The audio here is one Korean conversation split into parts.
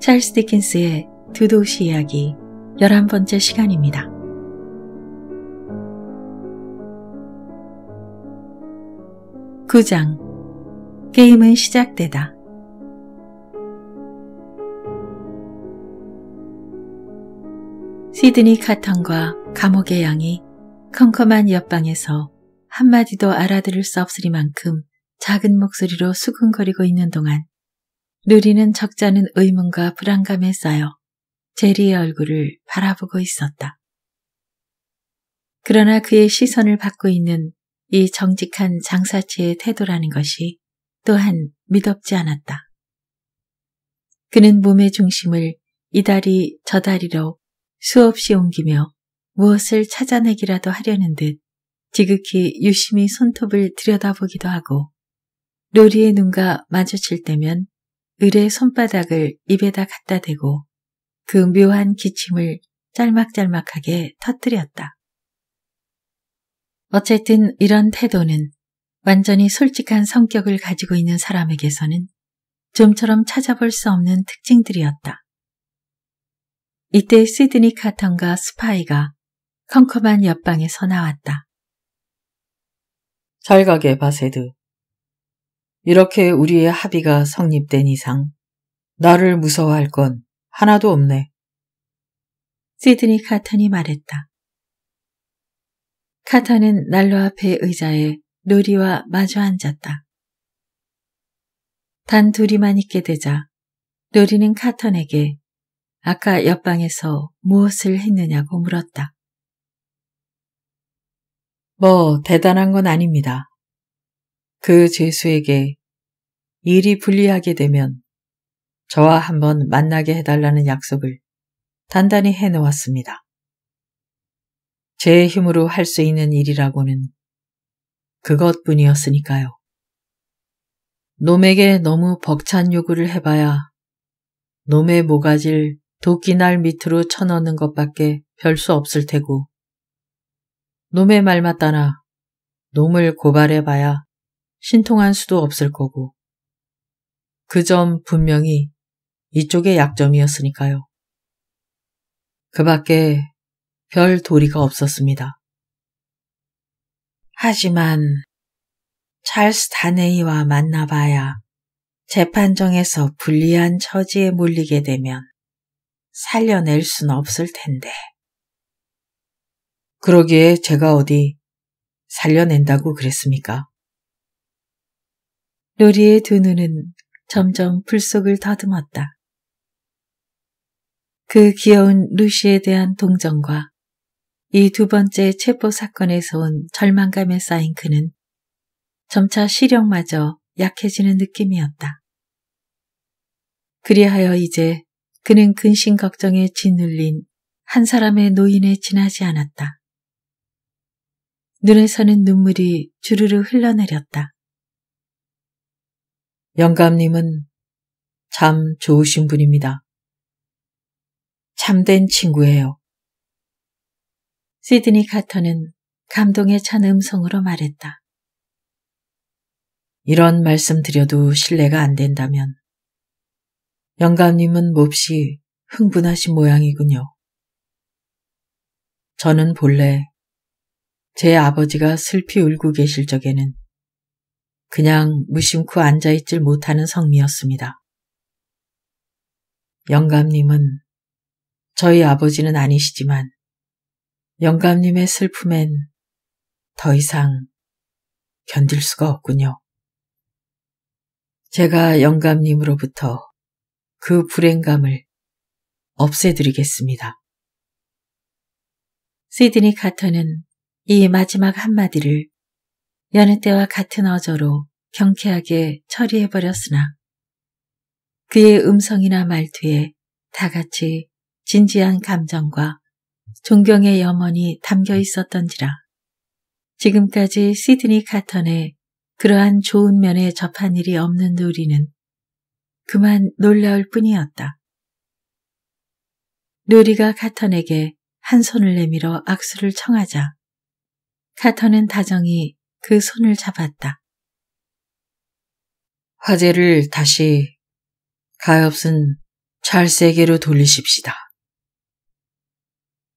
찰스 디킨스의 두 도시 이야기 11번째 시간입니다. 9장 게임은 시작되다. 시드니 카턴과 감옥의 양이 컴컴한 옆방에서 한마디도 알아들을 수 없으리만큼 작은 목소리로 수근거리고 있는 동안 누리는 적잖은 의문과 불안감에 쌓여 제리의 얼굴을 바라보고 있었다. 그러나 그의 시선을 받고 있는 이 정직한 장사치의 태도라는 것이 또한 믿없지 않았다. 그는 몸의 중심을 이다리 저다리로 수없이 옮기며 무엇을 찾아내기라도 하려는 듯 지극히 유심히 손톱을 들여다보기도 하고 로리의 눈과 마주칠 때면 을의 손바닥을 입에다 갖다 대고 그 묘한 기침을 짤막짤막하게 터뜨렸다. 어쨌든 이런 태도는 완전히 솔직한 성격을 가지고 있는 사람에게서는 좀처럼 찾아볼 수 없는 특징들이었다. 이때 시드니 카턴과 스파이가 컴컴한 옆방에서 나왔다. 잘 가게 바세드. 이렇게 우리의 합의가 성립된 이상 나를 무서워할 건 하나도 없네. 시드니 카탄이 말했다. 카탄은 난로 앞에 의자에 노리와 마주 앉았다. 단 둘이만 있게 되자 노리는 카턴에게 아까 옆방에서 무엇을 했느냐고 물었다. 뭐 대단한 건 아닙니다. 그 죄수에게 일이 불리하게 되면 저와 한번 만나게 해달라는 약속을 단단히 해놓았습니다. 제 힘으로 할 수 있는 일이라고는 그것뿐이었으니까요. 놈에게 너무 벅찬 요구를 해봐야 놈의 모가지를 도끼날 밑으로 쳐넣는 것밖에 별 수 없을 테고 놈의 말만 따나 놈을 고발해봐야 신통한 수도 없을 거고 그점 분명히 이쪽의 약점이었으니까요. 그 밖에 별 도리가 없었습니다. 하지만 찰스 다네이와 만나봐야 재판정에서 불리한 처지에 몰리게 되면 살려낼 순 없을 텐데. 그러기에 제가 어디 살려낸다고 그랬습니까? 로리의 두 눈은 점점 불속을 더듬었다. 그 귀여운 루시에 대한 동정과 이 두 번째 체포 사건에서 온 절망감에 쌓인 그는 점차 시력마저 약해지는 느낌이었다. 그리하여 이제 그는 근심 걱정에 짓눌린 한 사람의 노인에 지나지 않았다. 눈에서는 눈물이 주르르 흘러내렸다. 영감님은 참 좋으신 분입니다. 참된 친구예요. 시드니 카터는 감동에 찬 음성으로 말했다. 이런 말씀 드려도 신뢰가 안 된다면 영감님은 몹시 흥분하신 모양이군요. 저는 본래 제 아버지가 슬피 울고 계실 적에는 그냥 무심코 앉아있질 못하는 성미였습니다. 영감님은 저희 아버지는 아니시지만 영감님의 슬픔엔 더 이상 견딜 수가 없군요. 제가 영감님으로부터 그 불행감을 없애드리겠습니다. 시드니 카터는 이 마지막 한마디를 여느 때와 같은 어조로 경쾌하게 처리해버렸으나 그의 음성이나 말투에 다 같이 진지한 감정과 존경의 염원이 담겨 있었던지라 지금까지 시드니 카턴의 그러한 좋은 면에 접한 일이 없는 누리는 그만 놀라울 뿐이었다. 누리가 카턴에게 한 손을 내밀어 악수를 청하자 카턴은 다정히 그 손을 잡았다. 화제를 다시 가엾은 찰세계로 돌리십시다.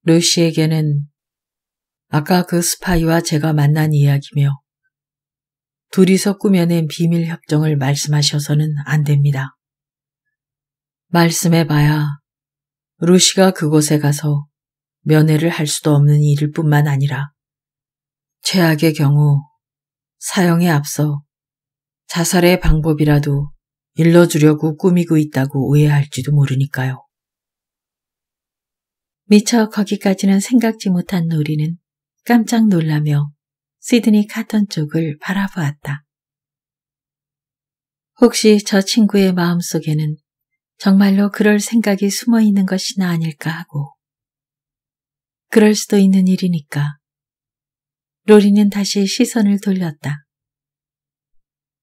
루시에게는 아까 그 스파이와 제가 만난 이야기며 둘이서 꾸며낸 비밀 협정을 말씀하셔서는 안 됩니다. 말씀해봐야 루시가 그곳에 가서 면회를 할 수도 없는 일일 뿐만 아니라 최악의 경우 사형에 앞서 자살의 방법이라도 일러주려고 꾸미고 있다고 오해할지도 모르니까요. 미처 거기까지는 생각지 못한 노리는 깜짝 놀라며 시드니 카턴 쪽을 바라보았다. 혹시 저 친구의 마음속에는 정말로 그럴 생각이 숨어 있는 것이나 아닐까 하고 그럴 수도 있는 일이니까 로리는 다시 시선을 돌렸다.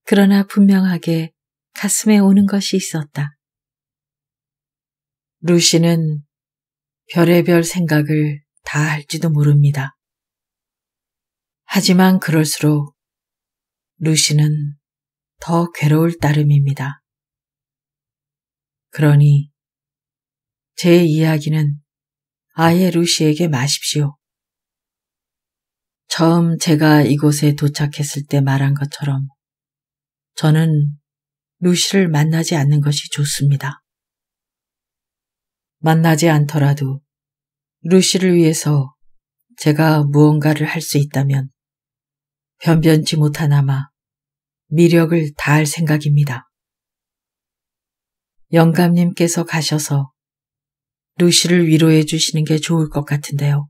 그러나 분명하게 가슴에 오는 것이 있었다. 루시는 별의별 생각을 다 할지도 모릅니다. 하지만 그럴수록 루시는 더 괴로울 따름입니다. 그러니 제 이야기는 아예 루시에게 마십시오. 처음 제가 이곳에 도착했을 때 말한 것처럼 저는 루시를 만나지 않는 것이 좋습니다. 만나지 않더라도 루시를 위해서 제가 무언가를 할 수 있다면 변변치 못하나마 미력을 다할 생각입니다. 영감님께서 가셔서 루시를 위로해 주시는 게 좋을 것 같은데요.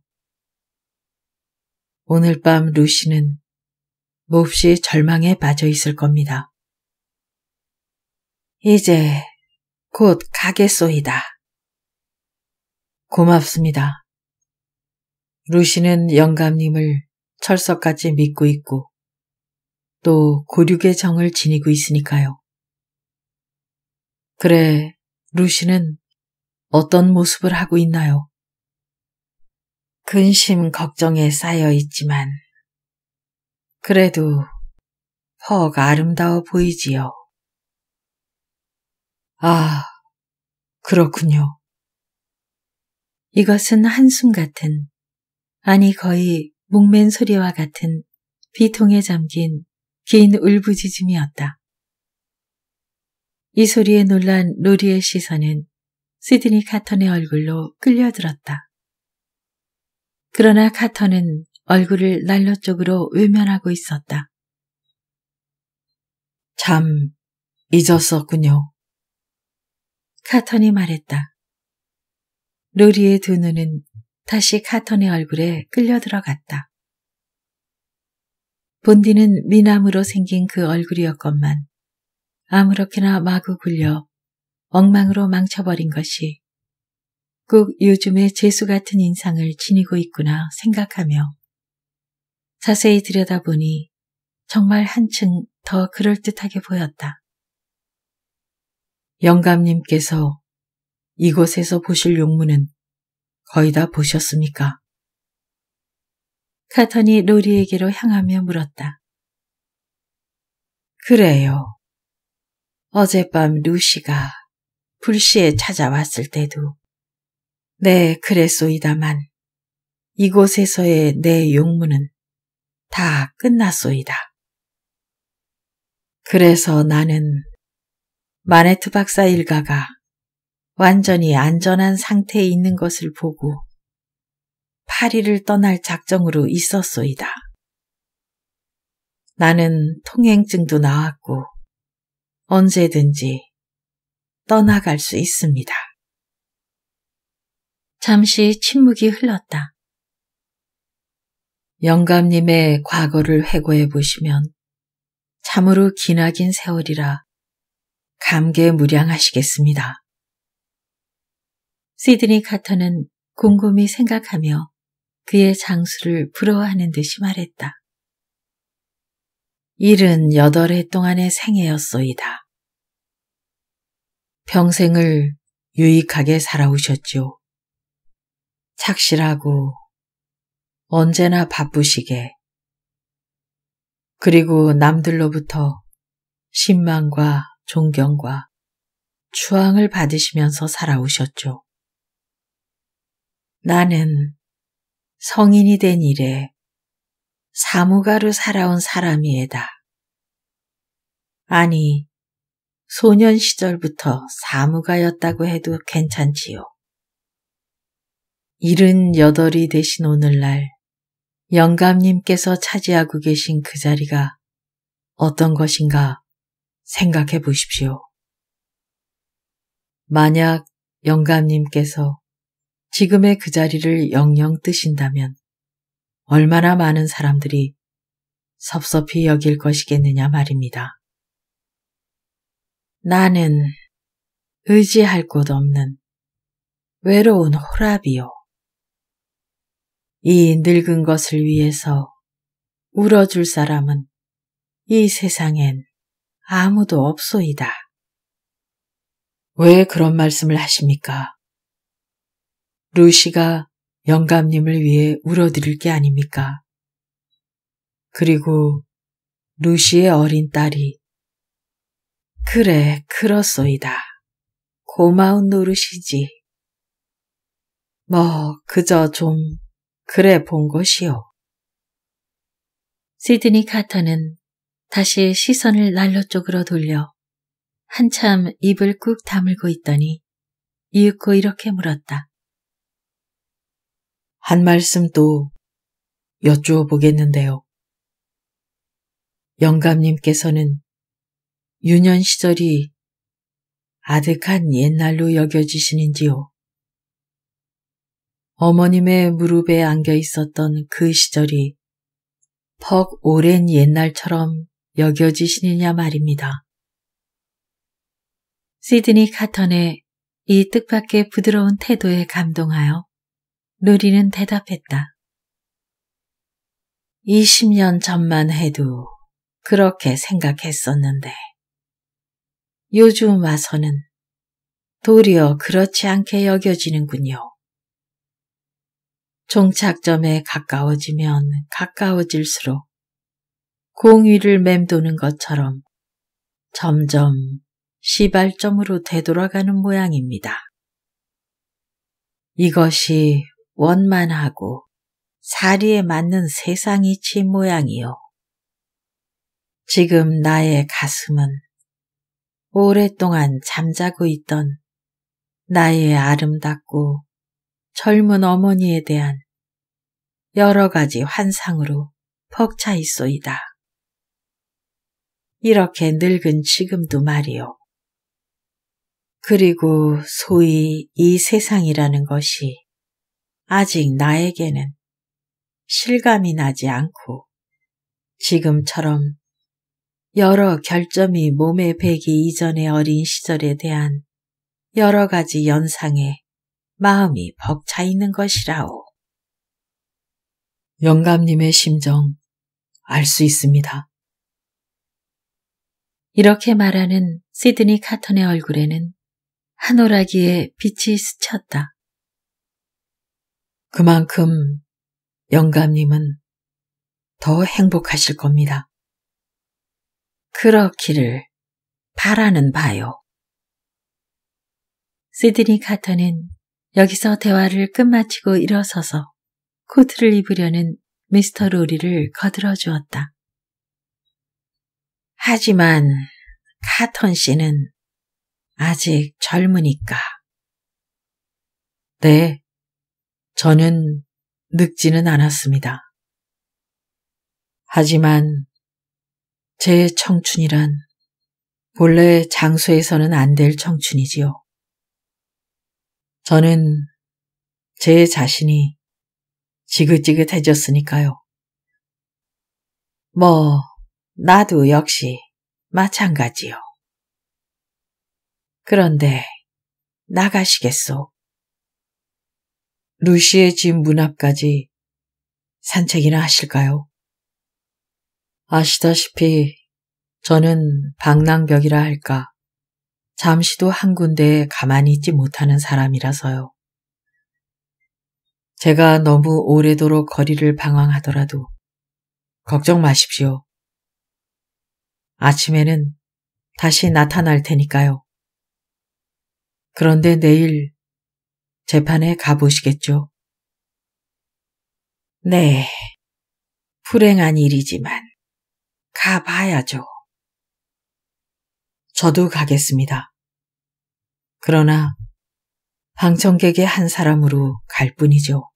오늘 밤 루시는 몹시 절망에 빠져 있을 겁니다. 이제 곧 가겠소이다. 고맙습니다. 루시는 영감님을 철석같이 믿고 있고 또 고륙의 정을 지니고 있으니까요. 그래, 루시는 어떤 모습을 하고 있나요? 근심 걱정에 쌓여 있지만 그래도 퍽 아름다워 보이지요. 아, 그렇군요. 이것은 한숨 같은, 아니 거의 목맨 소리와 같은 비통에 잠긴 긴 울부짖음이었다. 이 소리에 놀란 로리의 시선은 시드니 카턴의 얼굴로 끌려들었다. 그러나 카터는 얼굴을 난로 쪽으로 외면하고 있었다. 참 잊었었군요. 카턴이 말했다. 루리의 두 눈은 다시 카턴의 얼굴에 끌려 들어갔다. 본디는 미남으로 생긴 그 얼굴이었건만 아무렇게나 마구 굴려 엉망으로 망쳐버린 것이 꼭 요즘의 재수 같은 인상을 지니고 있구나 생각하며 자세히 들여다보니 정말 한층 더 그럴듯하게 보였다. 영감님께서 이곳에서 보실 용문은 거의 다 보셨습니까? 카턴이 로리에게로 향하며 물었다. 그래요. 어젯밤 루시가 불시에 찾아왔을 때도 네, 그랬소이다만 이곳에서의 내 용무는 다 끝났소이다. 그래서 나는 마네트 박사 일가가 완전히 안전한 상태에 있는 것을 보고 파리를 떠날 작정으로 있었소이다. 나는 통행증도 나왔고 언제든지 떠나갈 수 있습니다. 잠시 침묵이 흘렀다. 영감님의 과거를 회고해 보시면 참으로 기나긴 세월이라 감개무량하시겠습니다. 시드니 카터는 곰곰이 생각하며 그의 장수를 부러워하는 듯이 말했다. 일은 여덟 해 동안의 생애였소이다. 평생을 유익하게 살아오셨지요. 착실하고 언제나 바쁘시게 그리고 남들로부터 신망과 존경과 추앙을 받으시면서 살아오셨죠. 나는 성인이 된 일에 사무가로 살아온 사람이에다. 아니, 소년 시절부터 사무가였다고 해도 괜찮지요. 여덟이 되신 오늘날 영감님께서 차지하고 계신 그 자리가 어떤 것인가 생각해 보십시오. 만약 영감님께서 지금의 그 자리를 영영 뜨신다면 얼마나 많은 사람들이 섭섭히 여길 것이겠느냐 말입니다. 나는 의지할 곳 없는 외로운 호랍이요. 이 늙은 것을 위해서 울어줄 사람은 이 세상엔 아무도 없소이다. 왜 그런 말씀을 하십니까? 루시가 영감님을 위해 울어드릴 게 아닙니까? 그리고 루시의 어린 딸이 그래, 그렇소이다. 고마운 노릇이지. 뭐, 그저 좀 그래 본 것이요. 시드니 카터는 다시 시선을 난로 쪽으로 돌려 한참 입을 꾹 다물고 있더니 이윽고 이렇게 물었다. 한 말씀 또 여쭈어보겠는데요. 영감님께서는 유년 시절이 아득한 옛날로 여겨지시는지요? 어머님의 무릎에 안겨 있었던 그 시절이 퍽 오랜 옛날처럼 여겨지시느냐 말입니다. 시드니 카턴의 이 뜻밖의 부드러운 태도에 감동하여 루리는 대답했다. 20년 전만 해도 그렇게 생각했었는데 요즘 와서는 도리어 그렇지 않게 여겨지는군요. 종착점에 가까워지면 가까워질수록 공위를 맴도는 것처럼 점점 시발점으로 되돌아가는 모양입니다. 이것이 원만하고 사리에 맞는 세상이치 모양이요. 지금 나의 가슴은 오랫동안 잠자고 있던 나의 아름답고 젊은 어머니에 대한 여러 가지 환상으로 벅차 있소이다. 이렇게 늙은 지금도 말이요. 그리고 소위 이 세상이라는 것이 아직 나에게는 실감이 나지 않고 지금처럼 여러 결점이 몸에 배기 이전의 어린 시절에 대한 여러 가지 연상에 마음이 벅차 있는 것이라오. 영감님의 심정 알 수 있습니다. 이렇게 말하는 시드니 카턴의 얼굴에는 한오라기에 빛이 스쳤다. 그만큼 영감님은 더 행복하실 겁니다. 그렇기를 바라는 바요. 시드니 카터는 여기서 대화를 끝마치고 일어서서 코트를 입으려는 미스터 로리를 거들어 주었다. 하지만 카턴 씨는 아직 젊으니까. 네, 저는 늙지는 않았습니다. 하지만 제 청춘이란 본래 장소에서는 안 될 청춘이지요. 저는 제 자신이 지긋지긋해졌으니까요. 뭐, 나도 역시 마찬가지요. 그런데 나가시겠소. 루시의 집 문 앞까지 산책이나 하실까요? 아시다시피 저는 방랑벽이라 할까 잠시도 한 군데에 가만히 있지 못하는 사람이라서요. 제가 너무 오래도록 거리를 방황하더라도 걱정 마십시오. 아침에는 다시 나타날 테니까요. 그런데 내일 재판에 가보시겠죠? 네, 불행한 일이지만 가봐야죠. 저도 가겠습니다. 그러나 방청객의 한 사람으로 갈 뿐이죠.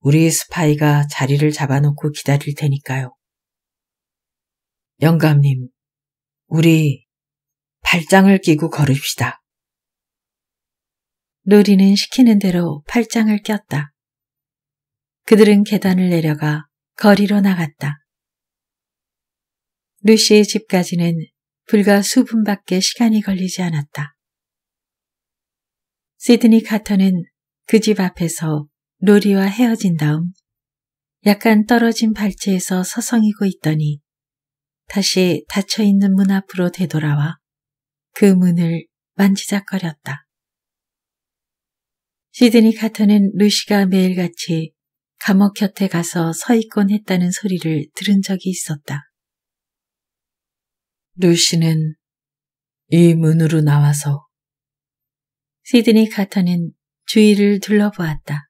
우리 스파이가 자리를 잡아놓고 기다릴 테니까요. 영감님, 우리 팔짱을 끼고 걸읍시다. 로리는 시키는 대로 팔짱을 꼈다. 그들은 계단을 내려가 거리로 나갔다. 루시의 집까지는 불과 수분밖에 시간이 걸리지 않았다. 시드니 카터는 그 집 앞에서 로리와 헤어진 다음 약간 떨어진 발치에서 서성이고 있더니 다시 닫혀있는 문 앞으로 되돌아와 그 문을 만지작거렸다. 시드니 카터는 루시가 매일같이 감옥 곁에 가서 서 있곤 했다는 소리를 들은 적이 있었다. 루시는 이 문으로 나와서 시드니 카터는 주위를 둘러보았다.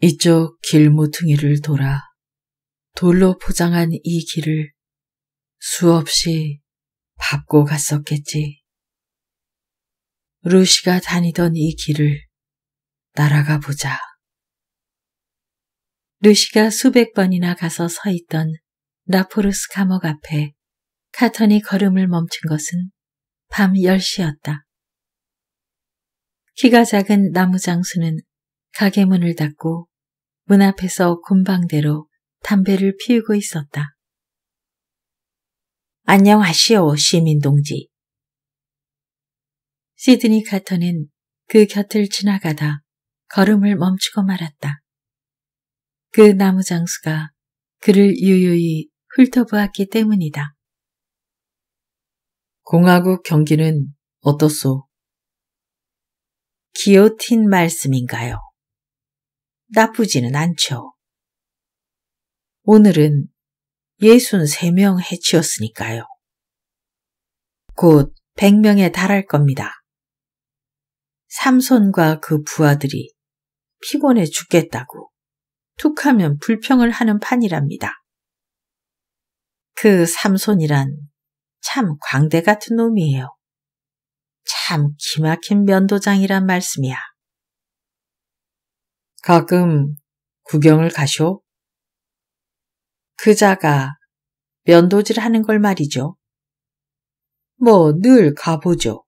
이쪽 길모퉁이를 돌아 돌로 포장한 이 길을 수없이 밟고 갔었겠지. 루시가 다니던 이 길을 따라가 보자. 루시가 수백 번이나 가서 서 있던 라포르스 감옥 앞에 카턴이 걸음을 멈춘 것은 밤 10시였다. 키가 작은 나무 장수는 가게 문을 닫고 문 앞에서 곤방대로 담배를 피우고 있었다. 안녕하시오, 시민동지. 시드니 카터는 그 곁을 지나가다 걸음을 멈추고 말았다. 그 나무 장수가 그를 유유히 훑어보았기 때문이다. 공화국 경기는 어떻소? 기어틴 말씀인가요? 나쁘지는 않죠. 오늘은 63명 해치웠으니까요곧 100명에 달할 겁니다. 삼손과 그 부하들이 피곤해 죽겠다고 툭하면 불평을 하는 판이랍니다. 그 삼손이란 참 광대 같은 놈이에요. 참 기막힌 면도장이란 말씀이야. 가끔 구경을 가쇼? 그자가 면도질 하는 걸 말이죠. 뭐 늘 가보죠.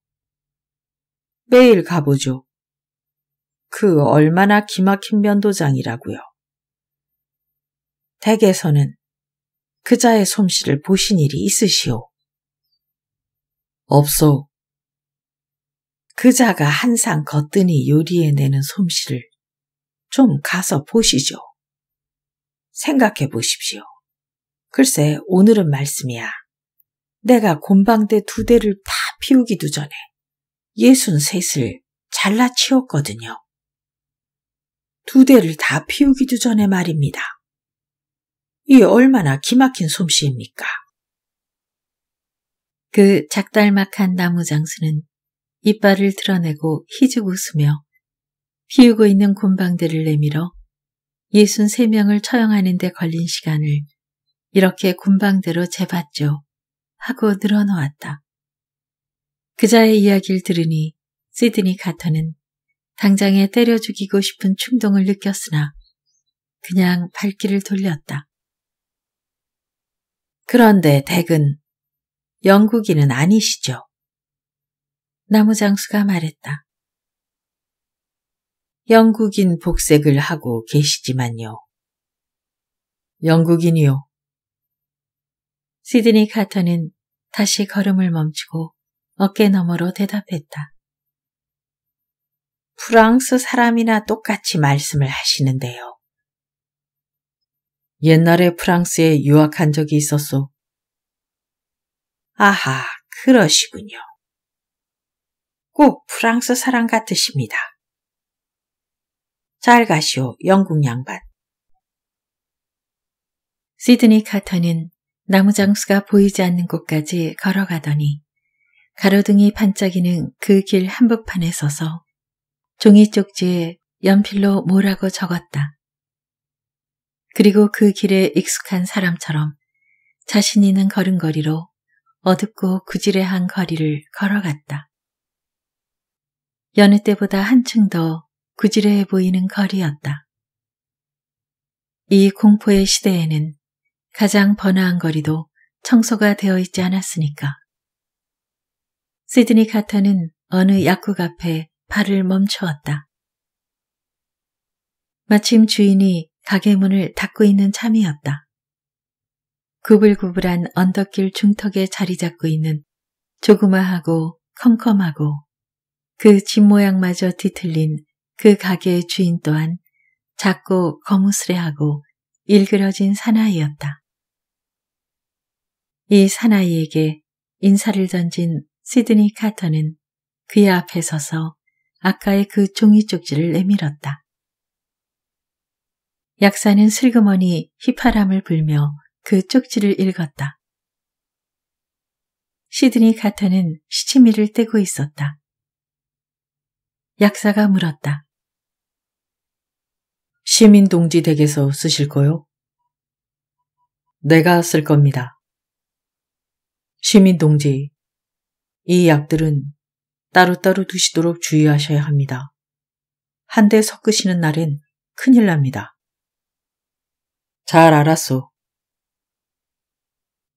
매일 가보죠. 그 얼마나 기막힌 면도장이라고요. 댁에서는 그자의 솜씨를 보신 일이 있으시오. 없소. 그자가 항상 거뜬히 요리해내는 솜씨를 좀 가서 보시죠. 생각해 보십시오. 글쎄, 오늘은 말씀이야. 내가 곤방대 두 대를 다 피우기도 전에 예순 셋을 잘라 치웠거든요. 두 대를 다 피우기도 전에 말입니다. 이 얼마나 기막힌 솜씨입니까? 그 작달막한 나무 장수는 이빨을 드러내고 희죽 웃으며 피우고 있는 곰방대를 내밀어 63명을 처형하는 데 걸린 시간을 이렇게 곰방대로 재봤죠 하고 늘어놓았다. 그자의 이야기를 들으니 시드니 카터는 당장에 때려 죽이고 싶은 충동을 느꼈으나 그냥 발길을 돌렸다. 그런데 댁은 영국인은 아니시죠? 나무 장수가 말했다. 영국인 복색을 하고 계시지만요. 영국인이요. 시드니 카터는 다시 걸음을 멈추고 어깨 너머로 대답했다. 프랑스 사람이나 똑같이 말씀을 하시는데요. 옛날에 프랑스에 유학한 적이 있었소. 아하, 그러시군요. 꼭 프랑스 사람 같으십니다. 잘 가시오, 영국 양반. 시드니 카터는 나무장수가 보이지 않는 곳까지 걸어가더니 가로등이 반짝이는 그 길 한복판에 서서 종이 쪽지에 연필로 뭐라고 적었다. 그리고 그 길에 익숙한 사람처럼 자신 있는 걸음걸이로 어둡고 구질의한 거리를 걸어갔다. 여느 때보다 한층 더 구질해 보이는 거리였다. 이 공포의 시대에는 가장 번화한 거리도 청소가 되어 있지 않았으니까. 시드니 카터는 어느 약국 앞에 발을 멈추었다. 마침 주인이 가게 문을 닫고 있는 참이었다. 구불구불한 언덕길 중턱에 자리 잡고 있는 조그마하고 컴컴하고 그 집 모양마저 뒤틀린 그 가게의 주인 또한 작고 거무스레하고 일그러진 사나이였다. 이 사나이에게 인사를 던진 시드니 카터는 그의 앞에 서서 아까의 그 종이 쪽지를 내밀었다. 약사는 슬그머니 휘파람을 불며 그 쪽지를 읽었다. 시드니 카터는 시치미를 떼고 있었다. 약사가 물었다. 시민동지 댁에서 쓰실 거요? 내가 쓸 겁니다. 시민동지, 이 약들은 따로따로 두시도록 주의하셔야 합니다. 한 대 섞으시는 날엔 큰일 납니다. 잘 알았소.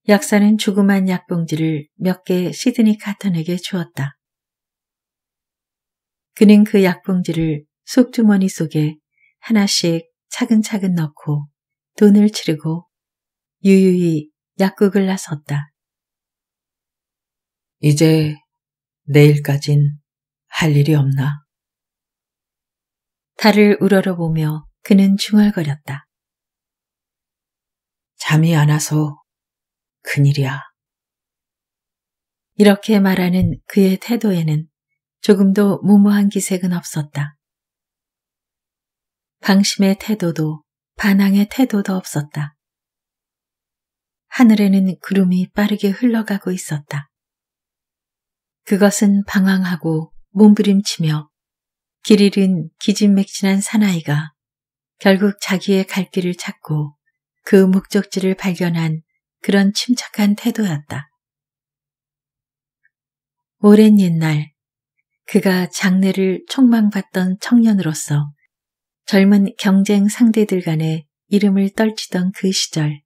약사는 조그만 약봉지를 몇 개 시드니 카턴에게 주었다. 그는 그 약봉지를 속주머니 속에 하나씩 차근차근 넣고 돈을 치르고 유유히 약국을 나섰다. 이제 내일까진 할 일이 없나? 달을 우러러보며 그는 중얼거렸다. 잠이 안 와서 큰일이야. 이렇게 말하는 그의 태도에는 조금도 무모한 기색은 없었다. 방심의 태도도 반항의 태도도 없었다. 하늘에는 구름이 빠르게 흘러가고 있었다. 그것은 방황하고 몸부림치며 길 잃은 기진맥진한 사나이가 결국 자기의 갈 길을 찾고 그 목적지를 발견한 그런 침착한 태도였다. 오랜 옛날 그가 장례를 촉망받던 청년으로서 젊은 경쟁 상대들 간에 이름을 떨치던 그 시절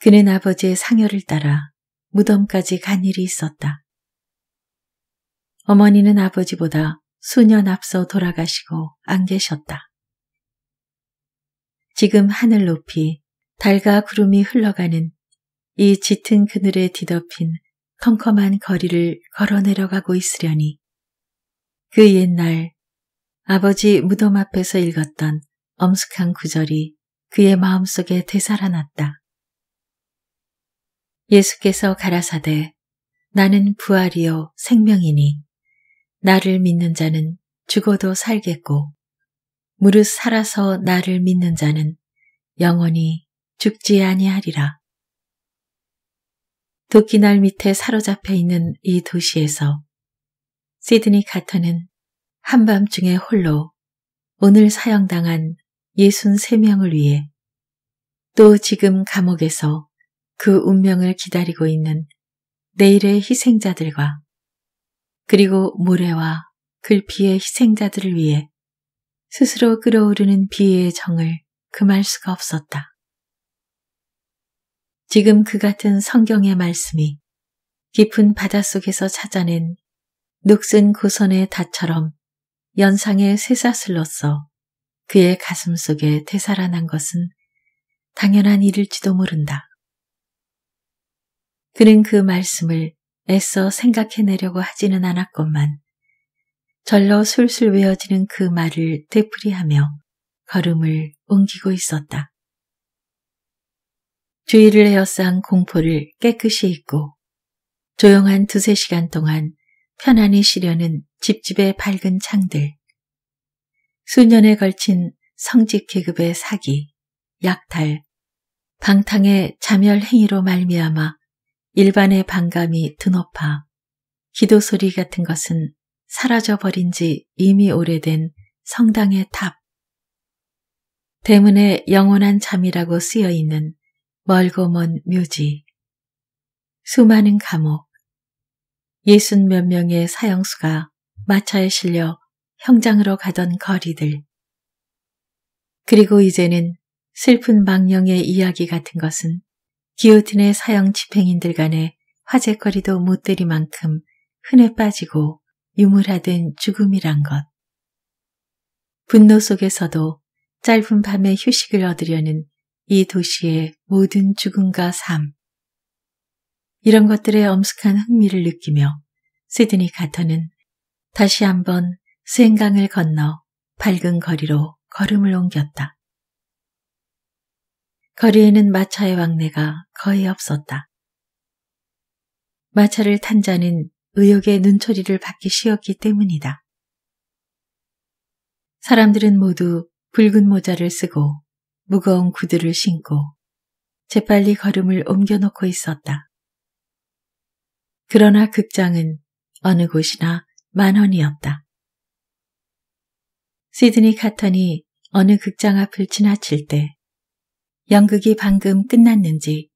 그는 아버지의 상여를 따라 무덤까지 간 일이 있었다. 어머니는 아버지보다 수년 앞서 돌아가시고 안 계셨다. 지금 하늘 높이 달과 구름이 흘러가는 이 짙은 그늘에 뒤덮인 컴컴한 거리를 걸어 내려가고 있으려니 그 옛날 아버지 무덤 앞에서 읽었던 엄숙한 구절이 그의 마음속에 되살아났다. 예수께서 가라사대 나는 부활이요 생명이니 나를 믿는 자는 죽어도 살겠고 무릇 살아서 나를 믿는 자는 영원히 죽지 아니하리라. 도끼날 밑에 사로잡혀 있는 이 도시에서 시드니 카터는 한밤중에 홀로 오늘 사형당한 63명을 위해 또 지금 감옥에서 그 운명을 기다리고 있는 내일의 희생자들과 그리고 모래와 글피의 희생자들을 위해 스스로 끓어오르는 비의 정을 금할 수가 없었다. 지금 그 같은 성경의 말씀이 깊은 바닷속에서 찾아낸 녹슨 고선의 다처럼 연상의 새사슬로서 그의 가슴 속에 되살아난 것은 당연한 일일지도 모른다. 그는 그 말씀을 애써 생각해내려고 하지는 않았건만 절로 술술 외어지는 그 말을 되풀이하며 걸음을 옮기고 있었다. 주의를 헤어싼 공포를 깨끗이 잊고 조용한 두세 시간 동안 편안히 쉬려는 집집의 밝은 창들, 수년에 걸친 성직 계급의 사기, 약탈, 방탕의 자멸 행위로 말미암아 일반의 반감이 드높아 기도 소리 같은 것은 사라져버린 지 이미 오래된 성당의 탑, 대문에 영원한 잠이라고 쓰여 있는 멀고 먼 묘지, 수많은 감옥, 예순 몇 명의 사형수가 마차에 실려 형장으로 가던 거리들. 그리고 이제는 슬픈 망령의 이야기 같은 것은 기오틴의 사형 집행인들 간의 화제거리도 못들이만큼 흔해 빠지고 유물화된 죽음이란 것. 분노 속에서도 짧은 밤의 휴식을 얻으려는 이 도시의 모든 죽음과 삶, 이런 것들에 엄숙한 흥미를 느끼며 시드니 가터는 다시 한번 수행강을 건너 밝은 거리로 걸음을 옮겼다. 거리에는 마차의 왕래가 거의 없었다. 마차를 탄 자는 의욕의 눈초리를 받기 쉬웠기 때문이다. 사람들은 모두 붉은 모자를 쓰고 무거운 구두를 신고 재빨리 걸음을 옮겨놓고 있었다. 그러나 극장은 어느 곳이나 만원이었다. 시드니 카턴이 어느 극장 앞을 지나칠 때 연극이 방금 끝났는지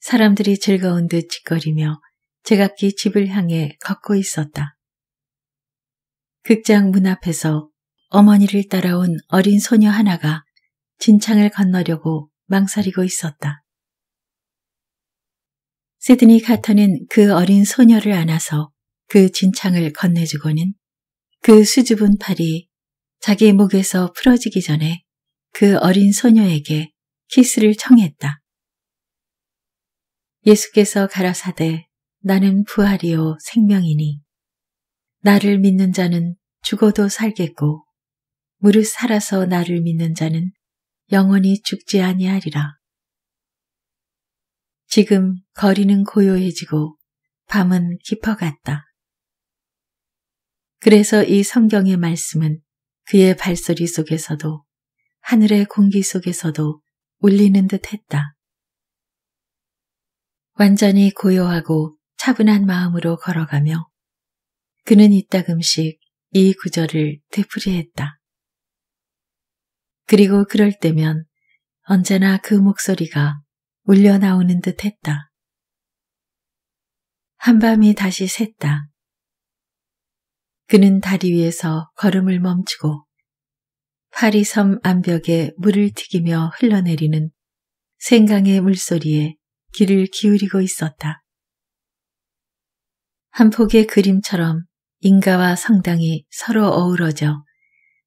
사람들이 즐거운 듯 짓거리며 제각기 집을 향해 걷고 있었다. 극장 문 앞에서 어머니를 따라온 어린 소녀 하나가 진창을 건너려고 망설이고 있었다. 시드니 카터는 그 어린 소녀를 안아서 그 진창을 건네주고는 그 수줍은 팔이 자기 목에서 풀어지기 전에 그 어린 소녀에게 키스를 청했다. 예수께서 가라사대 나는 부활이요 생명이니 나를 믿는 자는 죽어도 살겠고 무릇 살아서 나를 믿는 자는 영원히 죽지 아니하리라. 지금 거리는 고요해지고 밤은 깊어갔다. 그래서 이 성경의 말씀은 그의 발소리 속에서도 하늘의 공기 속에서도 울리는 듯 했다. 완전히 고요하고 차분한 마음으로 걸어가며 그는 이따금씩 이 구절을 되풀이했다. 그리고 그럴 때면 언제나 그 목소리가 울려 나오는 듯 했다. 한밤이 다시 샜다. 그는 다리 위에서 걸음을 멈추고 파리섬 암벽에 물을 튀기며 흘러내리는 생강의 물소리에 귀를 기울이고 있었다. 한 폭의 그림처럼 인가와 성당이 서로 어우러져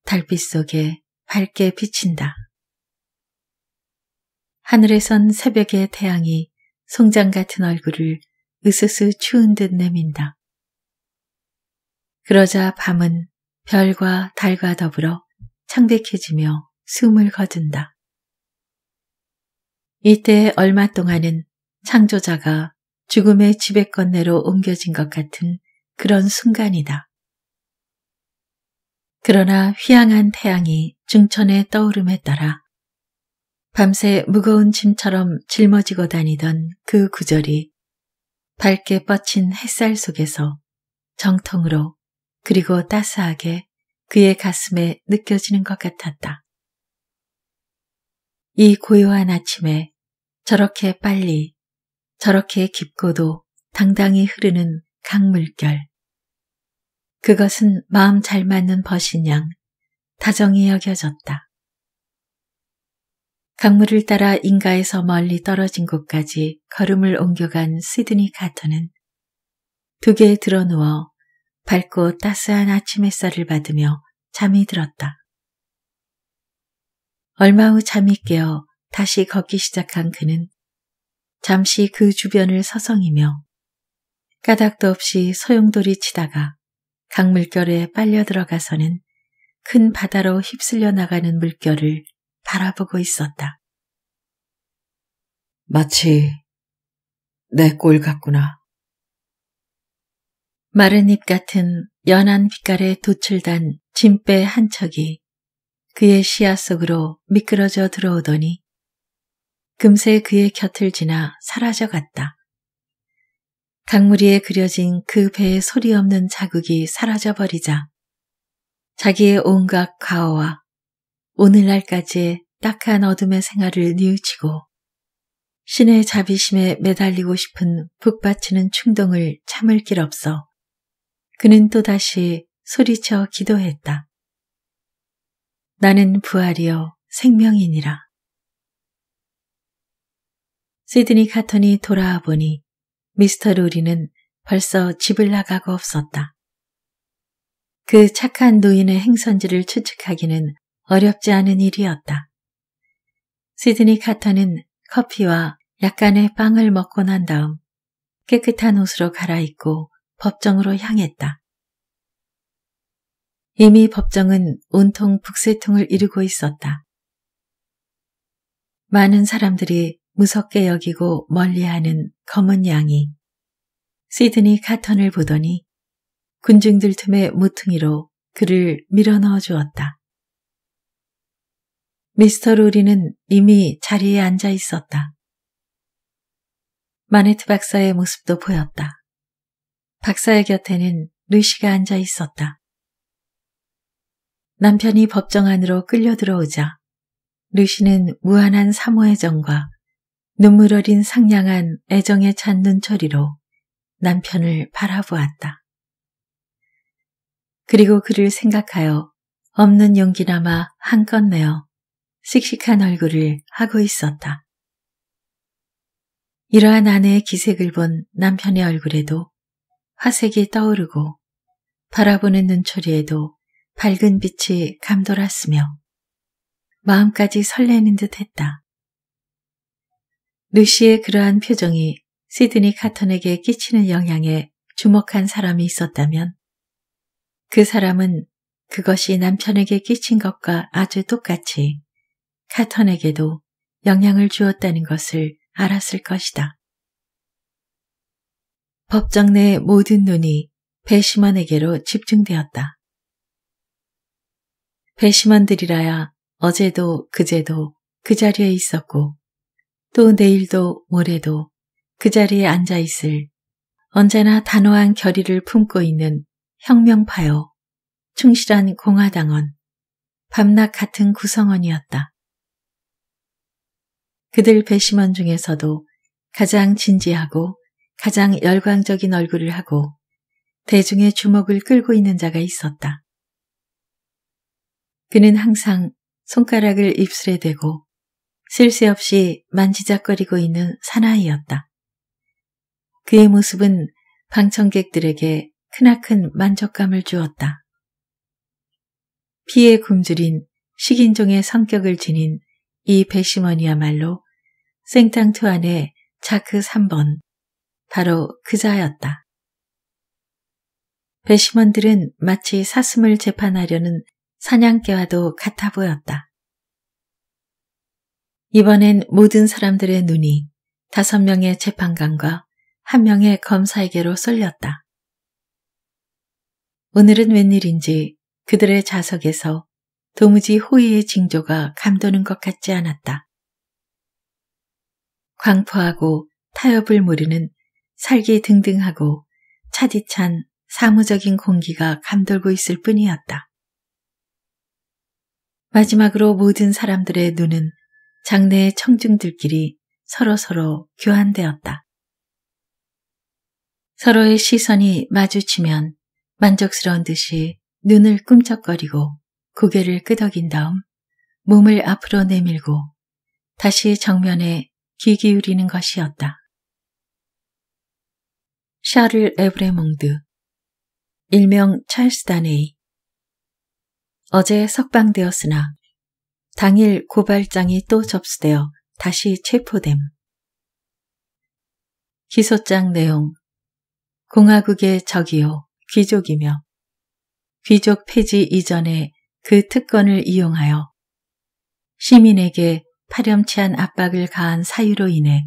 달빛 속에 밝게 비친다. 하늘에선 새벽의 태양이 송장 같은 얼굴을 으스스 추운 듯 내민다. 그러자 밤은 별과 달과 더불어 창백해지며 숨을 거둔다. 이때 얼마 동안은 창조자가 죽음의 지배권 내로 옮겨진 것 같은 그런 순간이다. 그러나 휘황한 태양이 중천의 떠오름에 따라 밤새 무거운 짐처럼 짊어지고 다니던 그 구절이 밝게 뻗친 햇살 속에서 정통으로 그리고 따스하게 그의 가슴에 느껴지는 것 같았다. 이 고요한 아침에 저렇게 빨리 저렇게 깊고도 당당히 흐르는 강물결. 그것은 마음 잘 맞는 버신양, 다정히 여겨졌다. 강물을 따라 인가에서 멀리 떨어진 곳까지 걸음을 옮겨간 시드니 카터는 두 개에 드러 누워 밝고 따스한 아침 햇살을 받으며 잠이 들었다. 얼마 후 잠이 깨어 다시 걷기 시작한 그는 잠시 그 주변을 서성이며 까닭도 없이 소용돌이 치다가 강물결에 빨려 들어가서는 큰 바다로 휩쓸려 나가는 물결을 바라보고 있었다. 마치 내 꼴 같구나. 마른 잎 같은 연한 빛깔의 도출단짐배한 척이 그의 시야 속으로 미끄러져 들어오더니 금세 그의 곁을 지나 사라져 갔다. 강물리에 그려진 그 배의 소리 없는 자국이 사라져버리자 자기의 온갖 과오와 오늘날까지의 딱한 어둠의 생활을 뉘우치고 신의 자비심에 매달리고 싶은 북받치는 충동을 참을 길 없어 그는 또다시 소리쳐 기도했다. 나는 부활이요 생명이니라. 시드니 카톤이 돌아와 보니 미스터 루리는 벌써 집을 나가고 없었다. 그 착한 노인의 행선지를 추측하기는 어렵지 않은 일이었다. 시드니 카터는 커피와 약간의 빵을 먹고 난 다음 깨끗한 옷으로 갈아입고 법정으로 향했다. 이미 법정은 온통 북새통을 이루고 있었다. 많은 사람들이 무섭게 여기고 멀리하는 검은 양이 시드니 카턴을 보더니 군중들 틈에 모퉁이로 그를 밀어넣어 주었다. 미스터 로리는 이미 자리에 앉아 있었다. 마네트 박사의 모습도 보였다. 박사의 곁에는 루시가 앉아 있었다. 남편이 법정 안으로 끌려 들어오자 루시는 무한한 사모의 정과 눈물 어린 상냥한 애정에 찬 눈처리로 남편을 바라보았다. 그리고 그를 생각하여 없는 용기나마 한껏 내어 씩씩한 얼굴을 하고 있었다. 이러한 아내의 기색을 본 남편의 얼굴에도 화색이 떠오르고 바라보는 눈초리에도 밝은 빛이 감돌았으며 마음까지 설레는 듯 했다. 루시의 그러한 표정이 시드니 카턴에게 끼치는 영향에 주목한 사람이 있었다면 그 사람은 그것이 남편에게 끼친 것과 아주 똑같이 카턴에게도 영향을 주었다는 것을 알았을 것이다. 법정 내 모든 눈이 배심원에게로 집중되었다. 배심원들이라야 어제도 그제도 그 자리에 있었고 또 내일도 모레도 그 자리에 앉아 있을 언제나 단호한 결의를 품고 있는 혁명파요, 충실한 공화당원, 밤낮 같은 구성원이었다. 그들 배심원 중에서도 가장 진지하고 가장 열광적인 얼굴을 하고 대중의 주목을 끌고 있는 자가 있었다. 그는 항상 손가락을 입술에 대고 쓸새 없이 만지작거리고 있는 사나이였다. 그의 모습은 방청객들에게 크나큰 만족감을 주었다. 피에 굶주린 식인종의 성격을 지닌 이배심원이야말로 생탕투 안의 자크 3번, 바로 그자였다. 배심원들은 마치 사슴을 재판하려는 사냥개와도 같아 보였다. 이번엔 모든 사람들의 눈이 다섯 명의 재판관과 한 명의 검사에게로 쏠렸다. 오늘은 웬일인지 그들의 좌석에서 도무지 호의의 징조가 감도는 것 같지 않았다. 광포하고 타협을 모르는 살기 등등하고 차디찬 사무적인 공기가 감돌고 있을 뿐이었다. 마지막으로 모든 사람들의 눈은 장래 청중들끼리 서로서로 교환되었다. 서로의 시선이 마주치면 만족스러운 듯이 눈을 꿈쩍거리고 고개를 끄덕인 다음 몸을 앞으로 내밀고 다시 정면에 귀 기울이는 것이었다. 샤를 에브레몽드 일명 찰스 다네이 어제 석방되었으나 당일 고발장이 또 접수되어 다시 체포됨. 기소장 내용 공화국의 적이요 귀족이며 귀족 폐지 이전에 그 특권을 이용하여 시민에게 파렴치한 압박을 가한 사유로 인해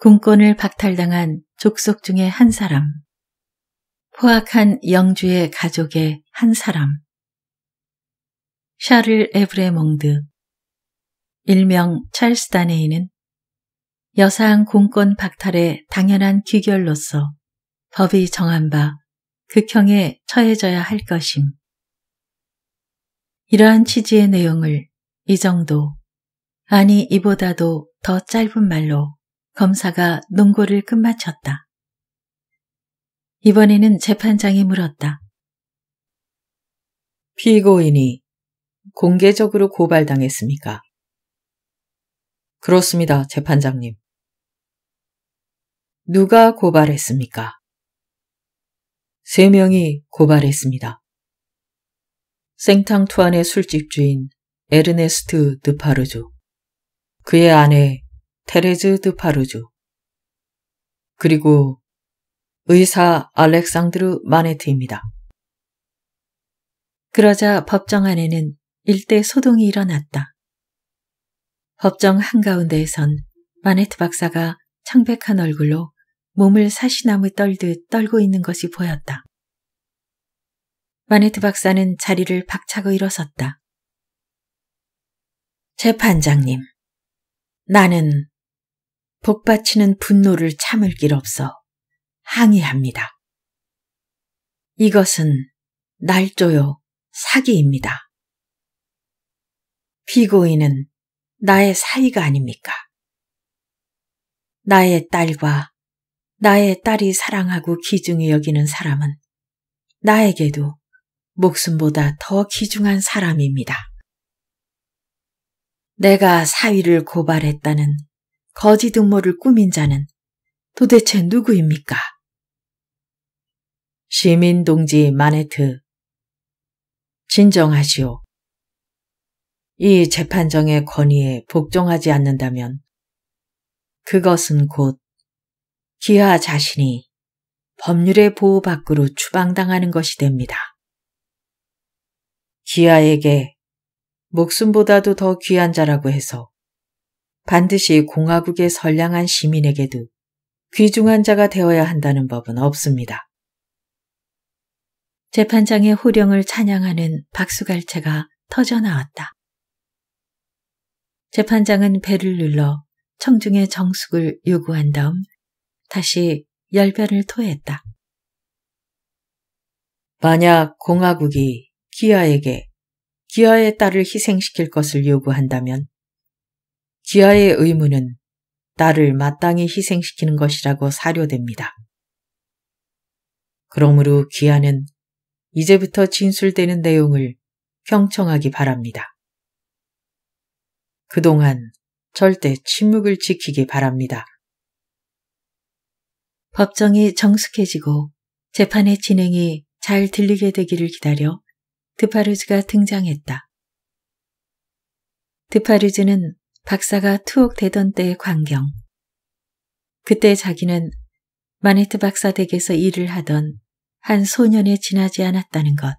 군권을 박탈당한 족속 중의 한 사람, 포악한 영주의 가족의 한 사람, 샤를 에브레몽드 일명 찰스 다네이는 여성 공권 박탈의 당연한 귀결로서 법이 정한 바 극형에 처해져야 할 것임. 이러한 취지의 내용을 이 정도 아니 이보다도 더 짧은 말로 검사가 농고를 끝마쳤다. 이번에는 재판장이 물었다. 피고인이 공개적으로 고발당했습니까? 그렇습니다, 재판장님. 누가 고발했습니까? 세 명이 고발했습니다. 생탕투안의 술집 주인 에르네스트 드파르주, 그의 아내 테레즈 드파르주, 그리고 의사 알렉상드르 마네트입니다. 그러자 법정 안에는 일대 소동이 일어났다. 법정 한가운데에선 마네트 박사가 창백한 얼굴로 몸을 사시나무 떨듯 떨고 있는 것이 보였다. 마네트 박사는 자리를 박차고 일어섰다. 재판장님, 나는 복받치는 분노를 참을 길 없어 항의합니다. 이것은 날조요 사기입니다. 피고인은 나의 사이가 아닙니까? 나의 딸과 나의 딸이 사랑하고 기중히 여기는 사람은 나에게도 목숨보다 더 귀중한 사람입니다. 내가 사위를 고발했다는 거짓 음모를 꾸민 자는 도대체 누구입니까? 시민동지 마네트, 진정하시오. 이 재판정의 권위에 복종하지 않는다면 그것은 곧기하 자신이 법률의 보호 밖으로 추방당하는 것이 됩니다. 기하에게 목숨보다도 더 귀한 자라고 해서 반드시 공화국의 선량한 시민에게도 귀중한 자가 되어야 한다는 법은 없습니다. 재판장의 호령을 찬양하는 박수갈채가 터져나왔다. 재판장은 배를 눌러 청중의 정숙을 요구한 다음 다시 열변을 토했다. 만약 공화국이 기아에게 기아의 딸을 희생시킬 것을 요구한다면 기아의 의무는 딸을 마땅히 희생시키는 것이라고 사료됩니다. 그러므로 기아는 이제부터 진술되는 내용을 경청하기 바랍니다. 그동안 절대 침묵을 지키기 바랍니다. 법정이 정숙해지고 재판의 진행이 잘 들리게 되기를 기다려 드파르즈가 등장했다. 드파르즈는 박사가 투옥되던 때의 광경. 그때 자기는 마네트 박사 댁에서 일을 하던 한 소년에 지나지 않았다는 것.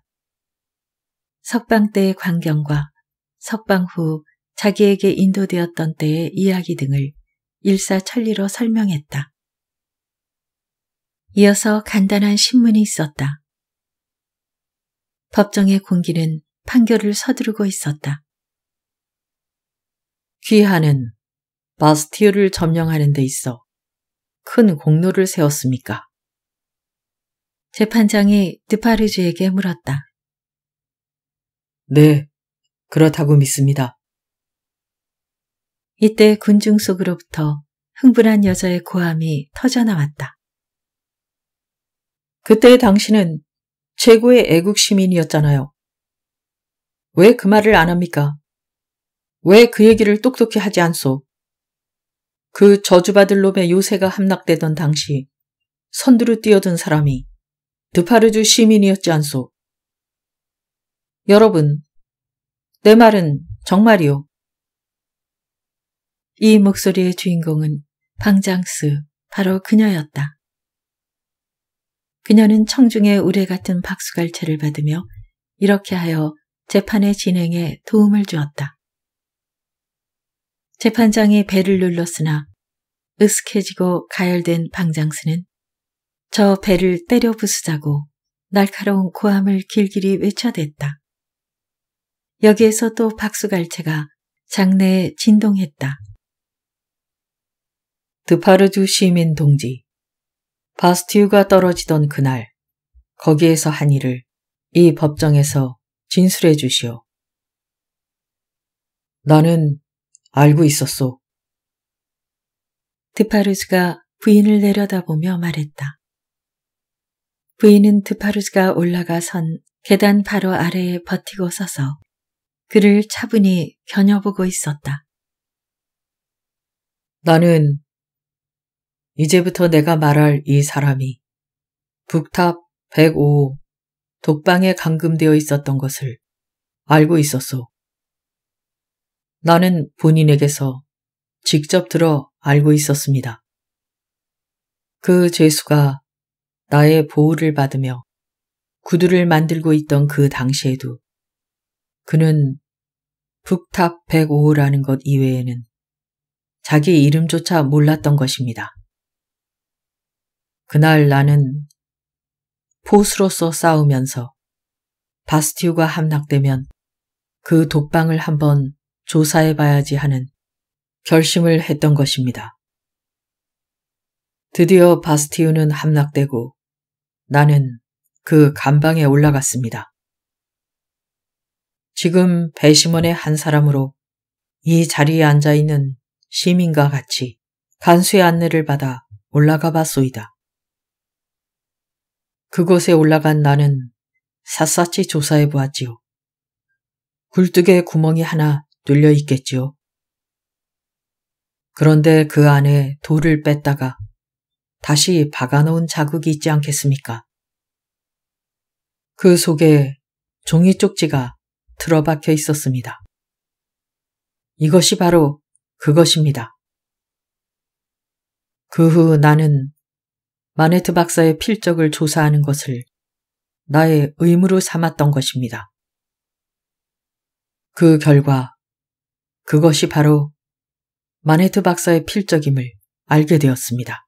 석방 때의 광경과 석방 후 자기에게 인도되었던 때의 이야기 등을 일사천리로 설명했다. 이어서 간단한 신문이 있었다. 법정의 공기는 판결을 서두르고 있었다. 귀하는 바스티유를 점령하는 데 있어 큰 공로를 세웠습니까? 재판장이 드파르즈에게 물었다. 네, 그렇다고 믿습니다. 이때 군중 속으로부터 흥분한 여자의 고함이 터져나왔다. 그때 당신은 최고의 애국 시민이었잖아요. 왜 그 말을 안 합니까? 왜 그 얘기를 똑똑히 하지 않소? 그 저주받을 놈의 요새가 함락되던 당시 선두로 뛰어든 사람이 드파르주 시민이었지 않소? 여러분, 내 말은 정말이요. 이 목소리의 주인공은 방장스, 바로 그녀였다. 그녀는 청중의 우레 같은 박수갈채를 받으며 이렇게 하여 재판의 진행에 도움을 주었다. 재판장이 배를 눌렀으나 으스케지고 가열된 방장스는 저 배를 때려 부수자고 날카로운 고함을 길길이 외쳐댔다. 여기에서 또 박수갈채가 장내에 진동했다. 드파르주 시민 동지. 바스티유가 떨어지던 그날, 거기에서 한 일을 이 법정에서 진술해 주시오. 나는 알고 있었소. 드파르즈가 부인을 내려다보며 말했다. 부인은 드파르즈가 올라가 선 계단 바로 아래에 버티고 서서 그를 차분히 겨녀보고 있었다. 나는 이제부터 내가 말할 이 사람이 북탑 1 0 5 독방에 감금되어 있었던 것을 알고 있었소. 나는 본인에게서 직접 들어 알고 있었습니다. 그 죄수가 나의 보호를 받으며 구두를 만들고 있던 그 당시에도 그는 북탑 1 0 5라는것 이외에는 자기 이름조차 몰랐던 것입니다. 그날 나는 포스로서 싸우면서 바스티우가 함락되면 그 독방을 한번 조사해 봐야지 하는 결심을 했던 것입니다. 드디어 바스티우는 함락되고 나는 그 감방에 올라갔습니다. 지금 배심원의 한 사람으로 이 자리에 앉아 있는 시민과 같이 간수의 안내를 받아 올라가 봤소이다. 그곳에 올라간 나는 샅샅이 조사해 보았지요. 굴뚝에 구멍이 하나 뚫려 있겠지요. 그런데 그 안에 돌을 뺐다가 다시 박아놓은 자국이 있지 않겠습니까? 그 속에 종이 쪽지가 틀어박혀 있었습니다. 이것이 바로 그것입니다. 그 후 나는 마네트 박사의 필적을 조사하는 것을 나의 의무로 삼았던 것입니다. 그 결과 그것이 바로 마네트 박사의 필적임을 알게 되었습니다.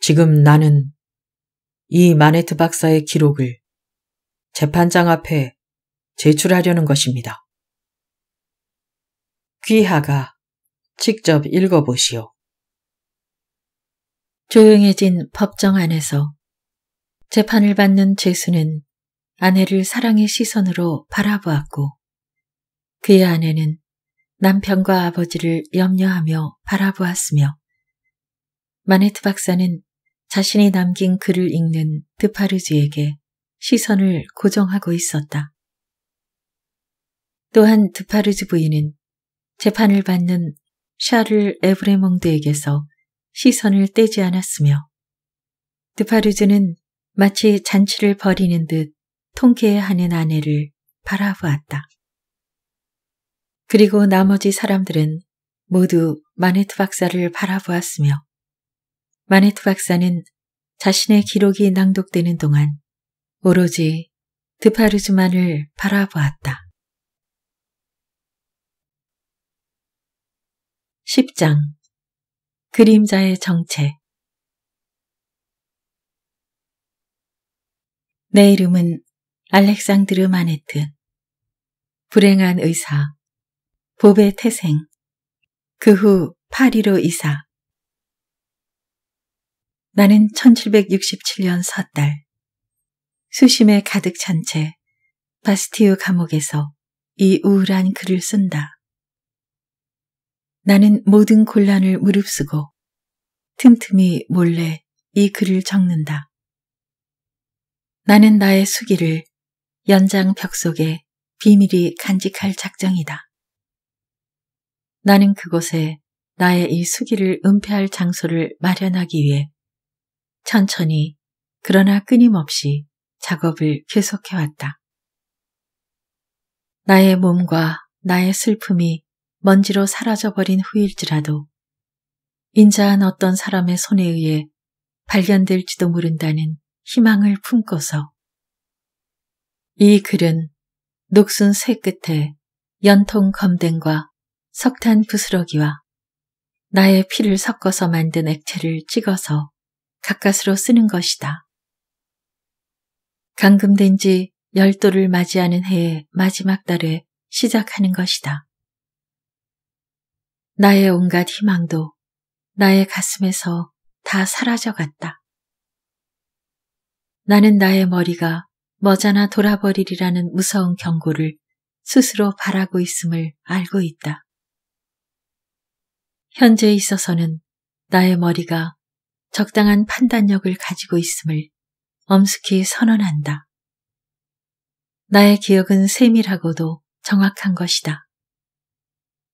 지금 나는 이 마네트 박사의 기록을 재판장 앞에 제출하려는 것입니다. 귀하가 직접 읽어보시오. 조용해진 법정 안에서 재판을 받는 죄수는 아내를 사랑의 시선으로 바라보았고 그의 아내는 남편과 아버지를 염려하며 바라보았으며 마네트 박사는 자신이 남긴 글을 읽는 드파르지에게 시선을 고정하고 있었다. 또한 드파르지 부인은 재판을 받는 샤를 에브레몽드에게서 시선을 떼지 않았으며 드파르즈는 마치 잔치를 벌이는 듯 통쾌해하는 아내를 바라보았다. 그리고 나머지 사람들은 모두 마네트 박사를 바라보았으며 마네트 박사는 자신의 기록이 낭독되는 동안 오로지 드파르즈만을 바라보았다. 10장 그림자의 정체 내 이름은 알렉상드르 마네트 불행한 의사 보베 태생 그 후 파리로 이사 나는 1767년 섣달 수심에 가득 찬 채 바스티유 감옥에서 이 우울한 글을 쓴다. 나는 모든 곤란을 무릅쓰고 틈틈이 몰래 이 글을 적는다. 나는 나의 수기를 연장 벽 속에 비밀이 간직할 작정이다. 나는 그곳에 나의 이 수기를 은폐할 장소를 마련하기 위해 천천히 그러나 끊임없이 작업을 계속해왔다. 나의 몸과 나의 슬픔이 먼지로 사라져버린 후일지라도 인자한 어떤 사람의 손에 의해 발견될지도 모른다는 희망을 품고서 이 글은 녹슨 새 끝에 연통 검댕과 석탄 부스러기와 나의 피를 섞어서 만든 액체를 찍어서 가까스로 쓰는 것이다. 감금된 지 열도를 맞이하는 해의 마지막 달에 시작하는 것이다. 나의 온갖 희망도 나의 가슴에서 다 사라져 갔다. 나는 나의 머리가 머자나 돌아버리리라는 무서운 경고를 스스로 바라고 있음을 알고 있다. 현재에 있어서는 나의 머리가 적당한 판단력을 가지고 있음을 엄숙히 선언한다. 나의 기억은 세밀하고도 정확한 것이다.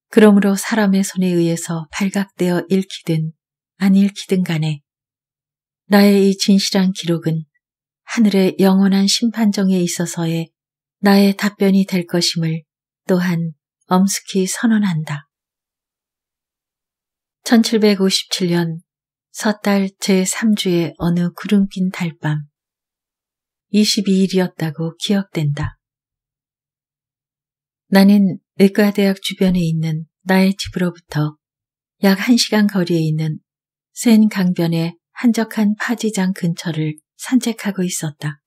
그러므로 사람의 손에 의해서 발각되어 읽히든 안 읽히든 간에 나의 이 진실한 기록은 하늘의 영원한 심판정에 있어서의 나의 답변이 될 것임을 또한 엄숙히 선언한다. 1757년 서달 제3주의 어느 구름 낀 달밤 22일이었다고 기억된다. 나는 의과대학 주변에 있는 나의 집으로부터 약 1시간 거리에 있는 센 강변의 한적한 파지장 근처를 산책하고 있었다.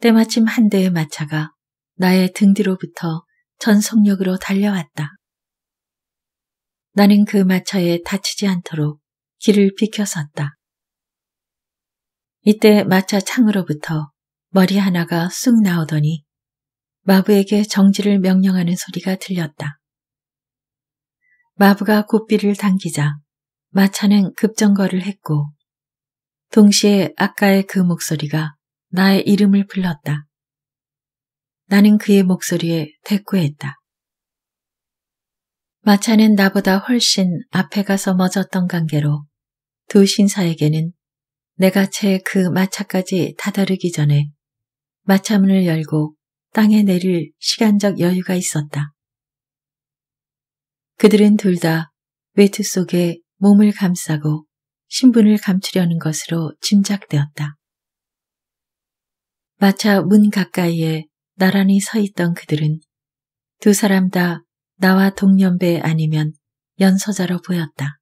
때마침 한 대의 마차가 나의 등 뒤로부터 전속력으로 달려왔다. 나는 그 마차에 다치지 않도록 길을 비켜섰다. 이때 마차 창으로부터 머리 하나가 쑥 나오더니 마부에게 정지를 명령하는 소리가 들렸다. 마부가 고삐를 당기자 마차는 급정거를 했고 동시에 아까의 그 목소리가 나의 이름을 불렀다. 나는 그의 목소리에 대꾸했다. 마차는 나보다 훨씬 앞에 가서 멎었던 관계로 두 신사에게는 내가 채 그 마차까지 다다르기 전에 마차문을 열고 땅에 내릴 시간적 여유가 있었다. 그들은 둘 다 외투 속에 몸을 감싸고 신분을 감추려는 것으로 짐작되었다. 마차 문 가까이에 나란히 서 있던 그들은 두 사람 다 나와 동년배 아니면 연서자로 보였다.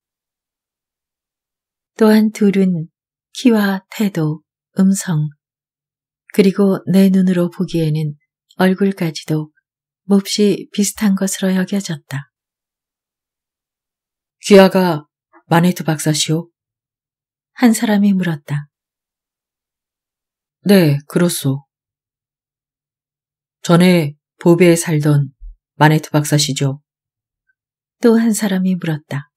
또한 둘은 키와 태도, 음성, 그리고 내 눈으로 보기에는 얼굴까지도 몹시 비슷한 것으로 여겨졌다. 귀하가 마네트 박사시오? 한 사람이 물었다. 네, 그렇소. 전에 보배에 살던 마네트 박사시죠? 또 한 사람이 물었다.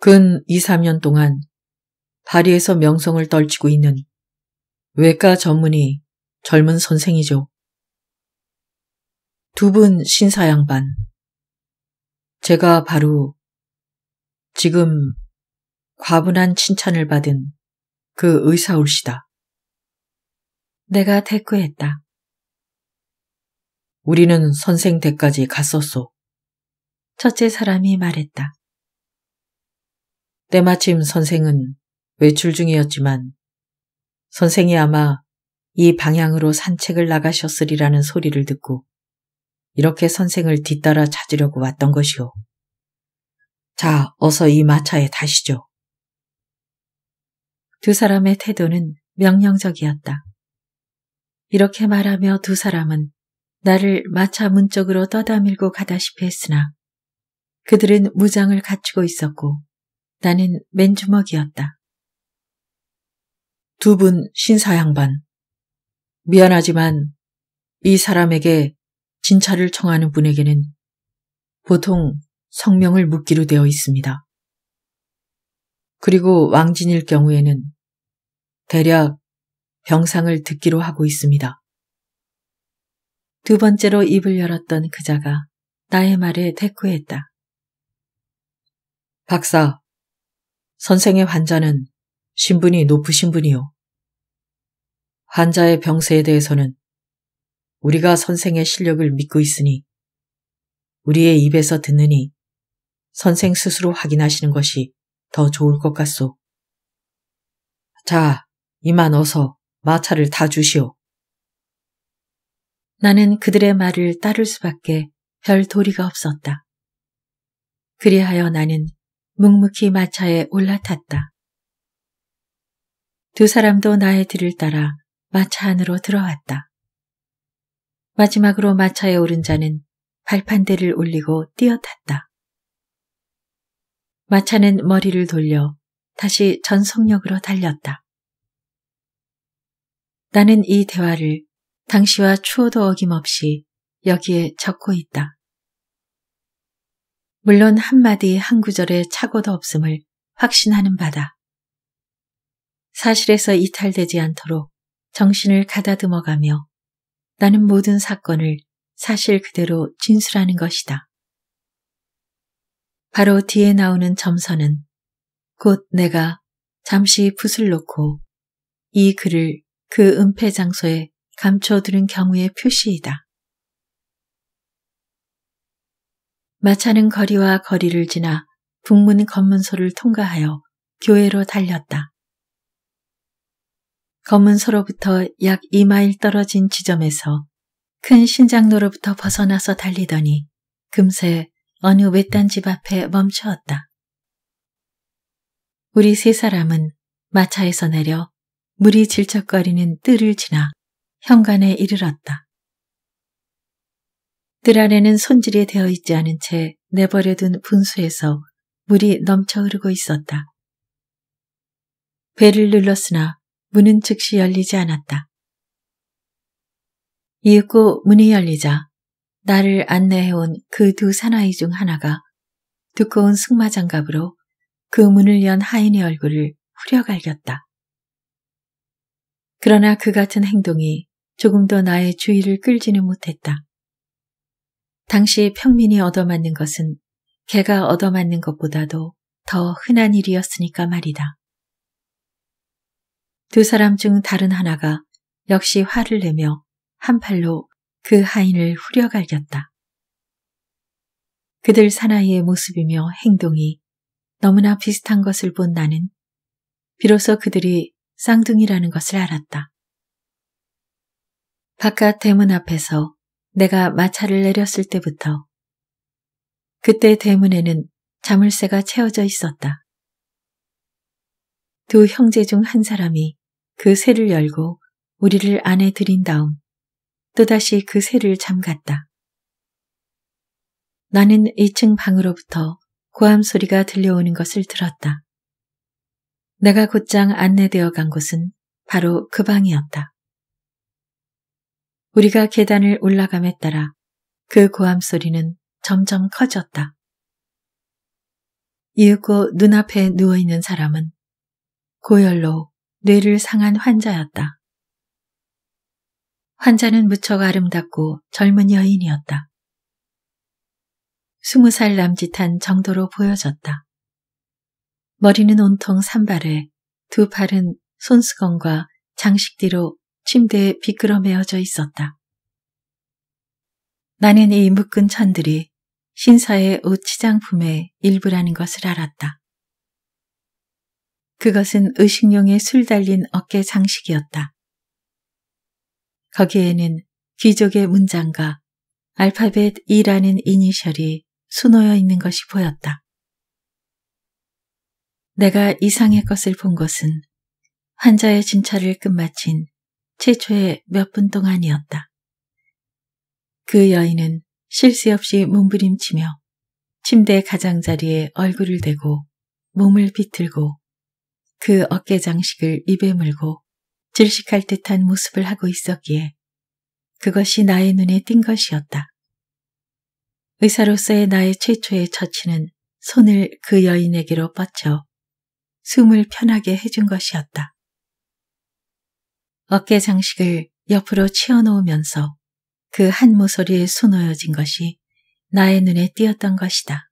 근 2, 3년 동안 파리에서 명성을 떨치고 있는 외과 전문의 젊은 선생이죠. 두 분 신사 양반. 제가 바로 지금 과분한 칭찬을 받은 그 의사올시다. 내가 대꾸했다. 우리는 선생 댁까지 갔었소. 첫째 사람이 말했다. 때마침 선생은 외출 중이었지만 선생이 아마 이 방향으로 산책을 나가셨으리라는 소리를 듣고 이렇게 선생을 뒤따라 찾으려고 왔던 것이오. 자, 어서 이 마차에 타시죠. 두 사람의 태도는 명령적이었다. 이렇게 말하며 두 사람은 나를 마차 문 쪽으로 떠다밀고 가다시피 했으나 그들은 무장을 갖추고 있었고 나는 맨주먹이었다. 두 분 신사 양반, 미안하지만 이 사람에게 진찰을 청하는 분에게는 보통 성명을 묻기로 되어 있습니다. 그리고 왕진일 경우에는 대략 병상을 듣기로 하고 있습니다. 두 번째로 입을 열었던 그자가 나의 말에 대꾸했다. 박사, 선생의 환자는 신분이 높으신 분이요. 환자의 병세에 대해서는 우리가 선생의 실력을 믿고 있으니 우리의 입에서 듣느니 선생 스스로 확인하시는 것이 더 좋을 것 같소. 자, 이만 어서 마차를 다 주시오. 나는 그들의 말을 따를 수밖에 별 도리가 없었다. 그리하여 나는 묵묵히 마차에 올라탔다. 두 사람도 나의 뒤를 따라 마차 안으로 들어왔다. 마지막으로 마차에 오른 자는 발판대를 올리고 뛰어탔다. 마차는 머리를 돌려 다시 전속력으로 달렸다. 나는 이 대화를 당시와 추호도 어김없이 여기에 적고 있다. 물론 한마디 한구절에 착오도 없음을 확신하는 바다. 사실에서 이탈되지 않도록 정신을 가다듬어가며 나는 모든 사건을 사실 그대로 진술하는 것이다. 바로 뒤에 나오는 점선은 곧 내가 잠시 붓을 놓고 이 글을 그 은폐 장소에 감춰두는 경우의 표시이다. 마차는 거리와 거리를 지나 북문 검문소를 통과하여 교회로 달렸다. 검은소로부터약 2마일 떨어진 지점에서 큰 신장로로부터 벗어나서 달리더니 금세 어느 외딴 집 앞에 멈추었다. 우리 세 사람은 마차에서 내려 물이 질척거리는 뜰을 지나 현관에 이르렀다. 뜰 안에는 손질이 되어 있지 않은 채 내버려둔 분수에서 물이 넘쳐 흐르고 있었다. 배를 눌렀으나 문은 즉시 열리지 않았다. 이윽고 문이 열리자 나를 안내해온 그 두 사나이 중 하나가 두꺼운 승마장갑으로 그 문을 연 하인의 얼굴을 후려갈겼다. 그러나 그 같은 행동이 조금 도 나의 주의를 끌지는 못했다. 당시 평민이 얻어맞는 것은 개가 얻어맞는 것보다도 더 흔한 일이었으니까 말이다. 두 사람 중 다른 하나가 역시 화를 내며 한 팔로 그 하인을 후려갈겼다. 그들 사나이의 모습이며 행동이 너무나 비슷한 것을 본 나는 비로소 그들이 쌍둥이라는 것을 알았다. 바깥 대문 앞에서 내가 마차를 내렸을 때부터 그때 대문에는 자물쇠가 채워져 있었다. 두 형제 중 한 사람이 그 새를 열고 우리를 안에 들인 다음 또다시 그 새를 잠갔다. 나는 2층 방으로부터 고함 소리가 들려오는 것을 들었다. 내가 곧장 안내되어 간 곳은 바로 그 방이었다. 우리가 계단을 올라감에 따라 그 고함 소리는 점점 커졌다. 이윽고 눈앞에 누워있는 사람은 고열로 뇌를 상한 환자였다. 환자는 무척 아름답고 젊은 여인이었다. 스무 살 남짓한 정도로 보여졌다. 머리는 온통 산발에 두 팔은 손수건과 장식뒤로 침대에 비끄러매어져 있었다. 나는 이 묶은 천들이 신사의 옷치장품의 일부라는 것을 알았다. 그것은 의식용의 술 달린 어깨 장식이었다. 거기에는 귀족의 문장과 알파벳 E라는 이니셜이 수놓여 있는 것이 보였다. 내가 이상의 것을 본 것은 환자의 진찰을 끝마친 최초의 몇 분 동안이었다. 그 여인은 실수 없이 몸부림치며 침대 가장자리에 얼굴을 대고 몸을 비틀고 그 어깨 장식을 입에 물고 질식할 듯한 모습을 하고 있었기에 그것이 나의 눈에 띈 것이었다. 의사로서의 나의 최초의 처치는 손을 그 여인에게로 뻗쳐 숨을 편하게 해준 것이었다. 어깨 장식을 옆으로 치워놓으면서 그 한 모서리에 수놓여진 것이 나의 눈에 띄었던 것이다.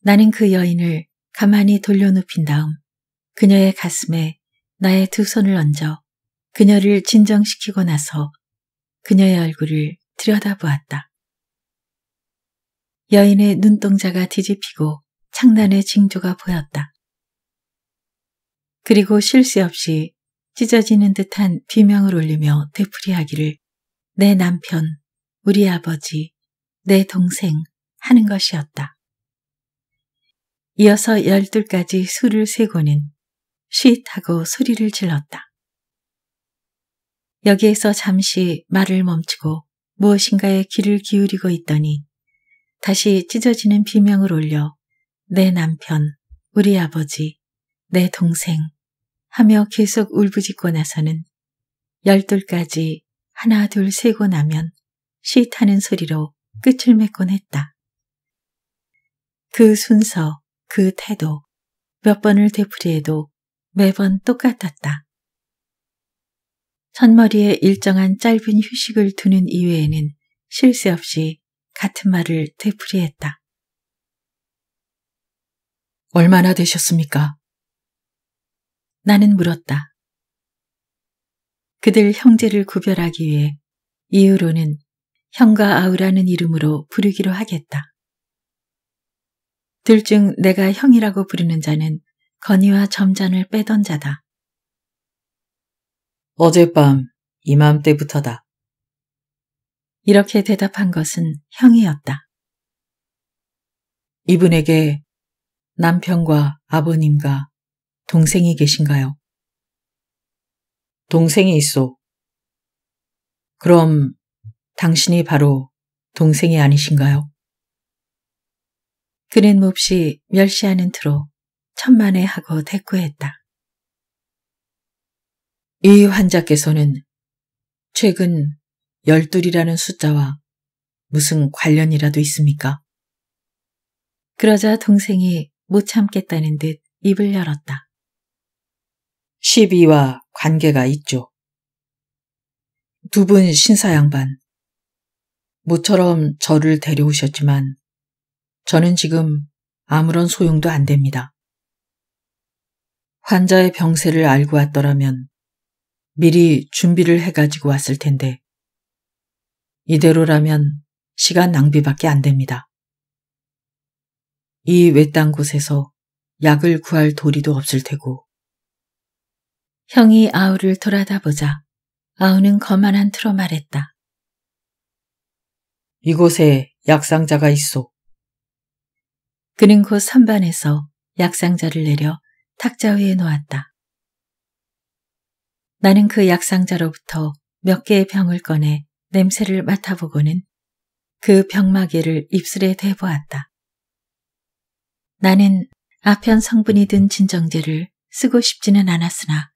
나는 그 여인을 가만히 돌려눕힌 다음 그녀의 가슴에 나의 두 손을 얹어 그녀를 진정시키고 나서 그녀의 얼굴을 들여다보았다. 여인의 눈동자가 뒤집히고 창단의 징조가 보였다. 그리고 쉴새 없이 찢어지는 듯한 비명을 올리며 되풀이하기를 내 남편, 우리 아버지, 내 동생 하는 것이었다. 이어서 열둘까지 수를 세고는 쉿 하고 소리를 질렀다. 여기에서 잠시 말을 멈추고 무엇인가에 귀를 기울이고 있더니 다시 찢어지는 비명을 올려 내 남편, 우리 아버지, 내 동생 하며 계속 울부짖고 나서는 열둘까지 하나 둘 세고 나면 쉿 하는 소리로 끝을 맺곤 했다. 그 순서 그 태도, 몇 번을 되풀이해도 매번 똑같았다. 첫머리에 일정한 짧은 휴식을 두는 이외에는 쉴새 없이 같은 말을 되풀이했다. 얼마나 되셨습니까? 나는 물었다. 그들 형제를 구별하기 위해 이후로는 형과 아우라는 이름으로 부르기로 하겠다. 둘중 내가 형이라고 부르는 자는 건이와 점잔을 빼던 자다. 어젯밤 이맘때부터다. 이렇게 대답한 것은 형이었다. 이분에게 남편과 아버님과 동생이 계신가요? 동생이 있어. 그럼 당신이 바로 동생이 아니신가요? 그는 몹시 멸시하는 투로 천만에 하고 대꾸했다. 이 환자께서는 최근 열둘이라는 숫자와 무슨 관련이라도 있습니까? 그러자 동생이 못 참겠다는 듯 입을 열었다. 12와 관계가 있죠. 두 분 신사 양반. 모처럼 저를 데려오셨지만 저는 지금 아무런 소용도 안 됩니다. 환자의 병세를 알고 왔더라면 미리 준비를 해가지고 왔을 텐데 이대로라면 시간 낭비밖에 안 됩니다. 이 외딴 곳에서 약을 구할 도리도 없을 테고 형이 아우를 돌아다보자 아우는 거만한 틀어 말했다. 이곳에 약상자가 있어. 그는 곧 선반에서 약상자를 내려 탁자 위에 놓았다. 나는 그 약상자로부터 몇 개의 병을 꺼내 냄새를 맡아보고는 그 병마개를 입술에 대보았다. 나는 아편 성분이 든 진정제를 쓰고 싶지는 않았으나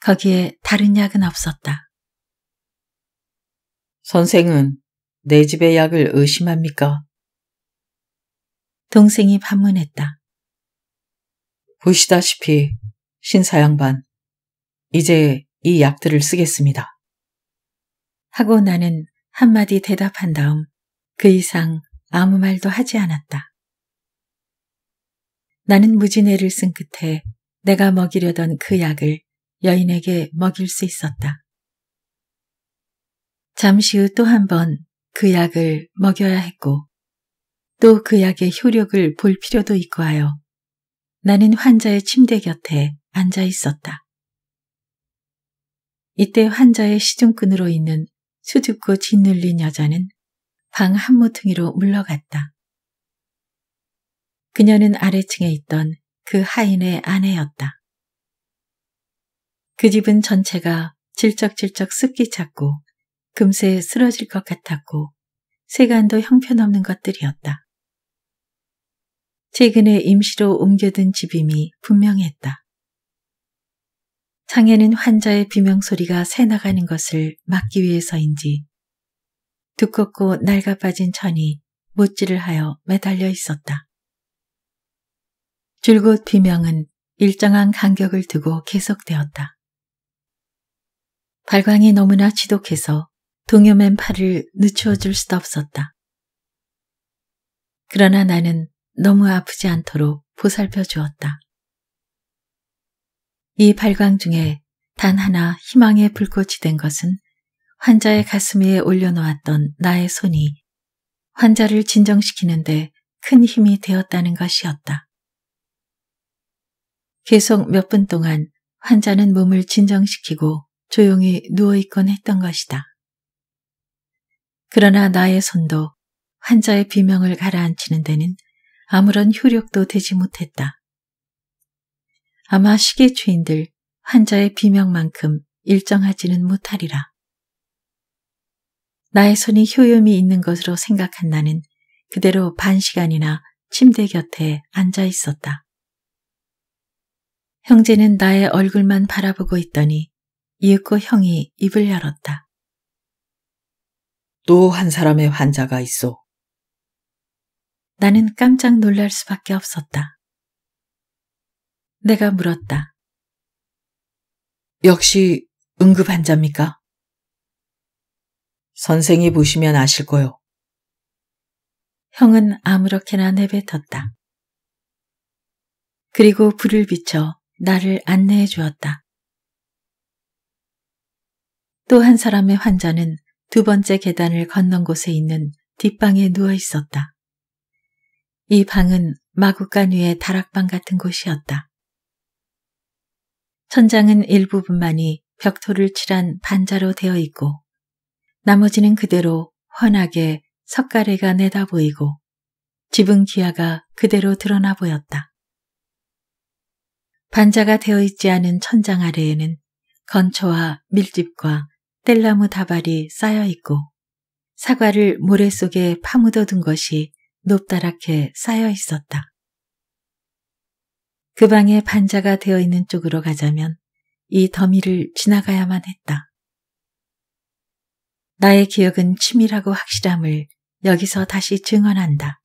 거기에 다른 약은 없었다. 선생은 내 집의 약을 의심합니까? 동생이 반문했다. 보시다시피 신사 양반, 이제 이 약들을 쓰겠습니다. 하고 나는 한마디 대답한 다음 그 이상 아무 말도 하지 않았다. 나는 무진애를쓴 끝에 내가 먹이려던 그 약을 여인에게 먹일 수 있었다. 잠시 후 또 한 번 그 약을 먹여야 했고 또그 약의 효력을 볼 필요도 있고 하여 나는 환자의 침대 곁에 앉아 있었다. 이때 환자의 시중끈으로 있는 수줍고 짓눌린 여자는 방 한모퉁이로 물러갔다. 그녀는 아래층에 있던 그 하인의 아내였다. 그 집은 전체가 질적질적 습기 찼고 금세 쓰러질 것 같았고 세간도 형편없는 것들이었다. 최근에 임시로 옮겨든 집임이 분명했다. 창에는 환자의 비명소리가 새 나가는 것을 막기 위해서인지 두껍고 낡아 빠진 천이 못질을 하여 매달려 있었다. 줄곧 비명은 일정한 간격을 두고 계속되었다. 발광이 너무나 지독해서 동요맨 팔을 늦춰줄 수도 없었다. 그러나 나는 너무 아프지 않도록 보살펴 주었다. 이 발광 중에 단 하나 희망의 불꽃이 된 것은 환자의 가슴 위에 올려놓았던 나의 손이 환자를 진정시키는데 큰 힘이 되었다는 것이었다. 계속 몇 분 동안 환자는 몸을 진정시키고 조용히 누워있곤 했던 것이다. 그러나 나의 손도 환자의 비명을 가라앉히는 데는 아무런 효력도 되지 못했다. 아마 시계 주인들 환자의 비명만큼 일정하지는 못하리라. 나의 손이 효염이 있는 것으로 생각한 나는 그대로 반 시간이나 침대 곁에 앉아 있었다. 형제는 나의 얼굴만 바라보고 있더니 이윽고 형이 입을 열었다. 또 한 사람의 환자가 있어. 나는 깜짝 놀랄 수밖에 없었다. 내가 물었다. 역시 응급 환자입니까? 선생이 보시면 아실 거요. 형은 아무렇게나 내뱉었다. 그리고 불을 비춰 나를 안내해 주었다. 또 한 사람의 환자는 두 번째 계단을 건넌 곳에 있는 뒷방에 누워 있었다. 이 방은 마구간 위에 다락방 같은 곳이었다. 천장은 일부분만이 벽토를 칠한 반자로 되어 있고 나머지는 그대로 환하게 석가래가 내다 보이고 지붕 기아가 그대로 드러나 보였다. 반자가 되어 있지 않은 천장 아래에는 건초와 밀집과 뗄나무 다발이 쌓여 있고 사과를 모래 속에 파묻어 둔 것이 높다랗게 쌓여 있었다. 그방에 반자가 되어 있는 쪽으로 가자면 이 더미를 지나가야만 했다. 나의 기억은 치밀하고 확실함을 여기서 다시 증언한다.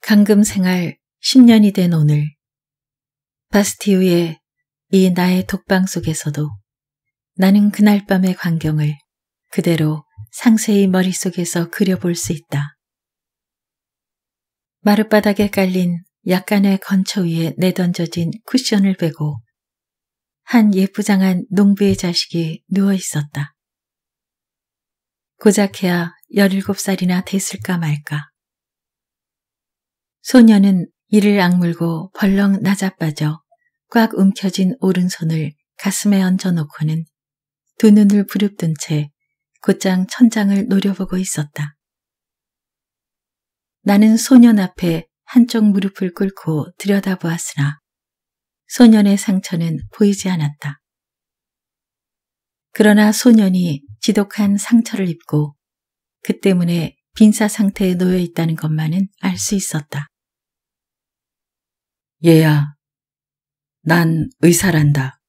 강금 생활 10년이 된 오늘, 바스티우의 이 나의 독방 속에서도 나는 그날 밤의 광경을 그대로 상세히 머릿속에서 그려볼 수 있다. 마룻바닥에 깔린 약간의 건초 위에 내던져진 쿠션을 베고 한 예쁘장한 농부의 자식이 누워 있었다. 고작해야 17살이나 됐을까 말까. 소녀는 이를 악물고 벌렁 나자빠져 꽉움켜진 오른손을 가슴에 얹어놓고는 두 눈을 부릅뜬 채 곧장 천장을 노려보고 있었다. 나는 소년 앞에 한쪽 무릎을 꿇고 들여다보았으나 소년의 상처는 보이지 않았다. 그러나 소년이 지독한 상처를 입고 그 때문에 빈사 상태에 놓여 있다는 것만은 알 수 있었다. 얘야, 난 의사란다.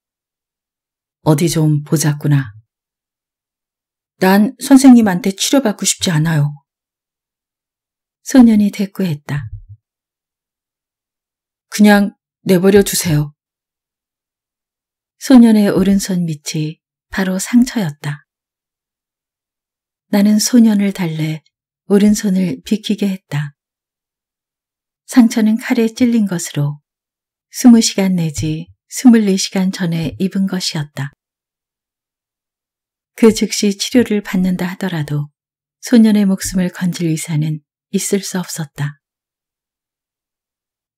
어디 좀 보자꾸나. 난 선생님한테 치료받고 싶지 않아요. 소년이 대꾸했다. 그냥 내버려 두세요. 소년의 오른손 밑이 바로 상처였다. 나는 소년을 달래 오른손을 비키게 했다. 상처는 칼에 찔린 것으로 20시간 내지 24시간 전에 입은 것이었다. 그 즉시 치료를 받는다 하더라도 소년의 목숨을 건질 의사는 있을 수 없었다.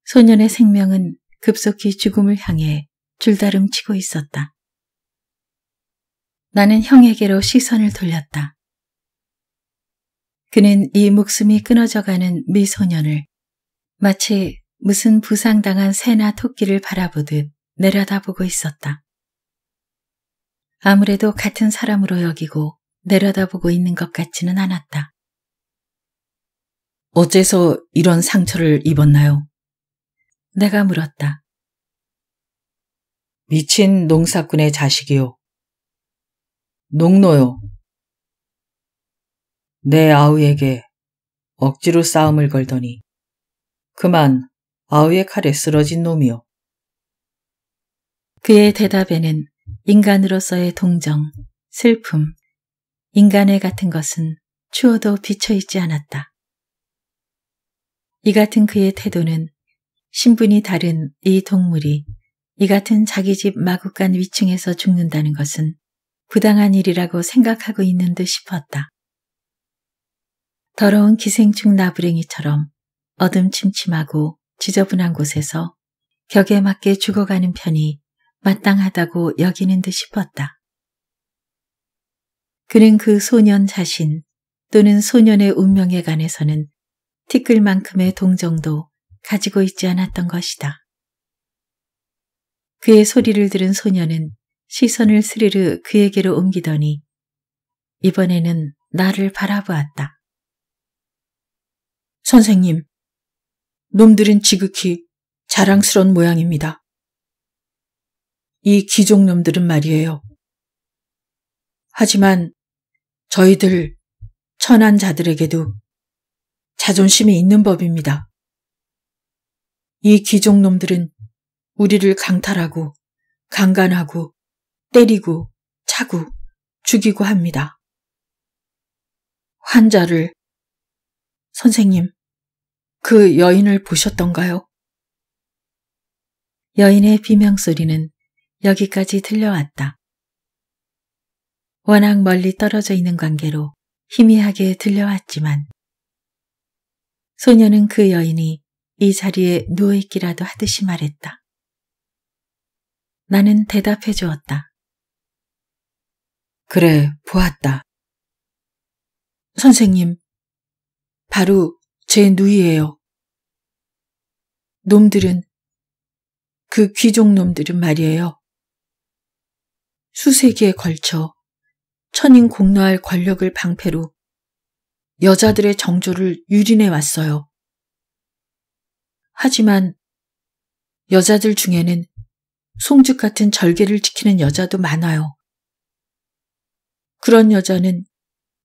소년의 생명은 급속히 죽음을 향해 줄다름치고 있었다. 나는 형에게로 시선을 돌렸다. 그는 이 목숨이 끊어져가는 미소년을 마치 무슨 부상당한 새나 토끼를 바라보듯 내려다보고 있었다. 아무래도 같은 사람으로 여기고 내려다보고 있는 것 같지는 않았다. 어째서 이런 상처를 입었나요? 내가 물었다. 미친 농사꾼의 자식이요. 농노요. 내 아우에게 억지로 싸움을 걸더니 그만 아우의 칼에 쓰러진 놈이요. 그의 대답에는 인간으로서의 동정, 슬픔, 인간의 같은 것은 추워도 비쳐 있지 않았다. 이 같은 그의 태도는 신분이 다른 이 동물이 이 같은 자기 집 마구간 위층에서 죽는다는 것은 부당한 일이라고 생각하고 있는 듯 싶었다. 더러운 기생충 나부랭이처럼 어둠침침하고 지저분한 곳에서 격에 맞게 죽어가는 편이 마땅하다고 여기는 듯 싶었다. 그는 그 소년 자신 또는 소년의 운명에 관해서는 티끌만큼의 동정도 가지고 있지 않았던 것이다. 그의 소리를 들은 소녀는 시선을 스르르 그에게로 옮기더니 이번에는 나를 바라보았다. 선생님, 놈들은 지극히 자랑스러운 모양입니다. 이기종놈들은 말이에요. 하지만 저희들 천한 자들에게도 자존심이 있는 법입니다. 이 귀족놈들은 우리를 강탈하고 강간하고 때리고 차고 죽이고 합니다. 환자를 선생님, 그 여인을 보셨던가요? 여인의 비명소리는 여기까지 들려왔다. 워낙 멀리 떨어져 있는 관계로 희미하게 들려왔지만 소녀는 그 여인이 이 자리에 누워있기라도 하듯이 말했다. 나는 대답해 주었다. 그래, 보았다. 선생님, 바로 제 누이예요. 놈들은, 그 귀족 놈들은 말이에요. 수세기에 걸쳐 천인 공로할 권력을 방패로 여자들의 정조를 유린해 왔어요. 하지만 여자들 중에는 송죽 같은 절개를 지키는 여자도 많아요. 그런 여자는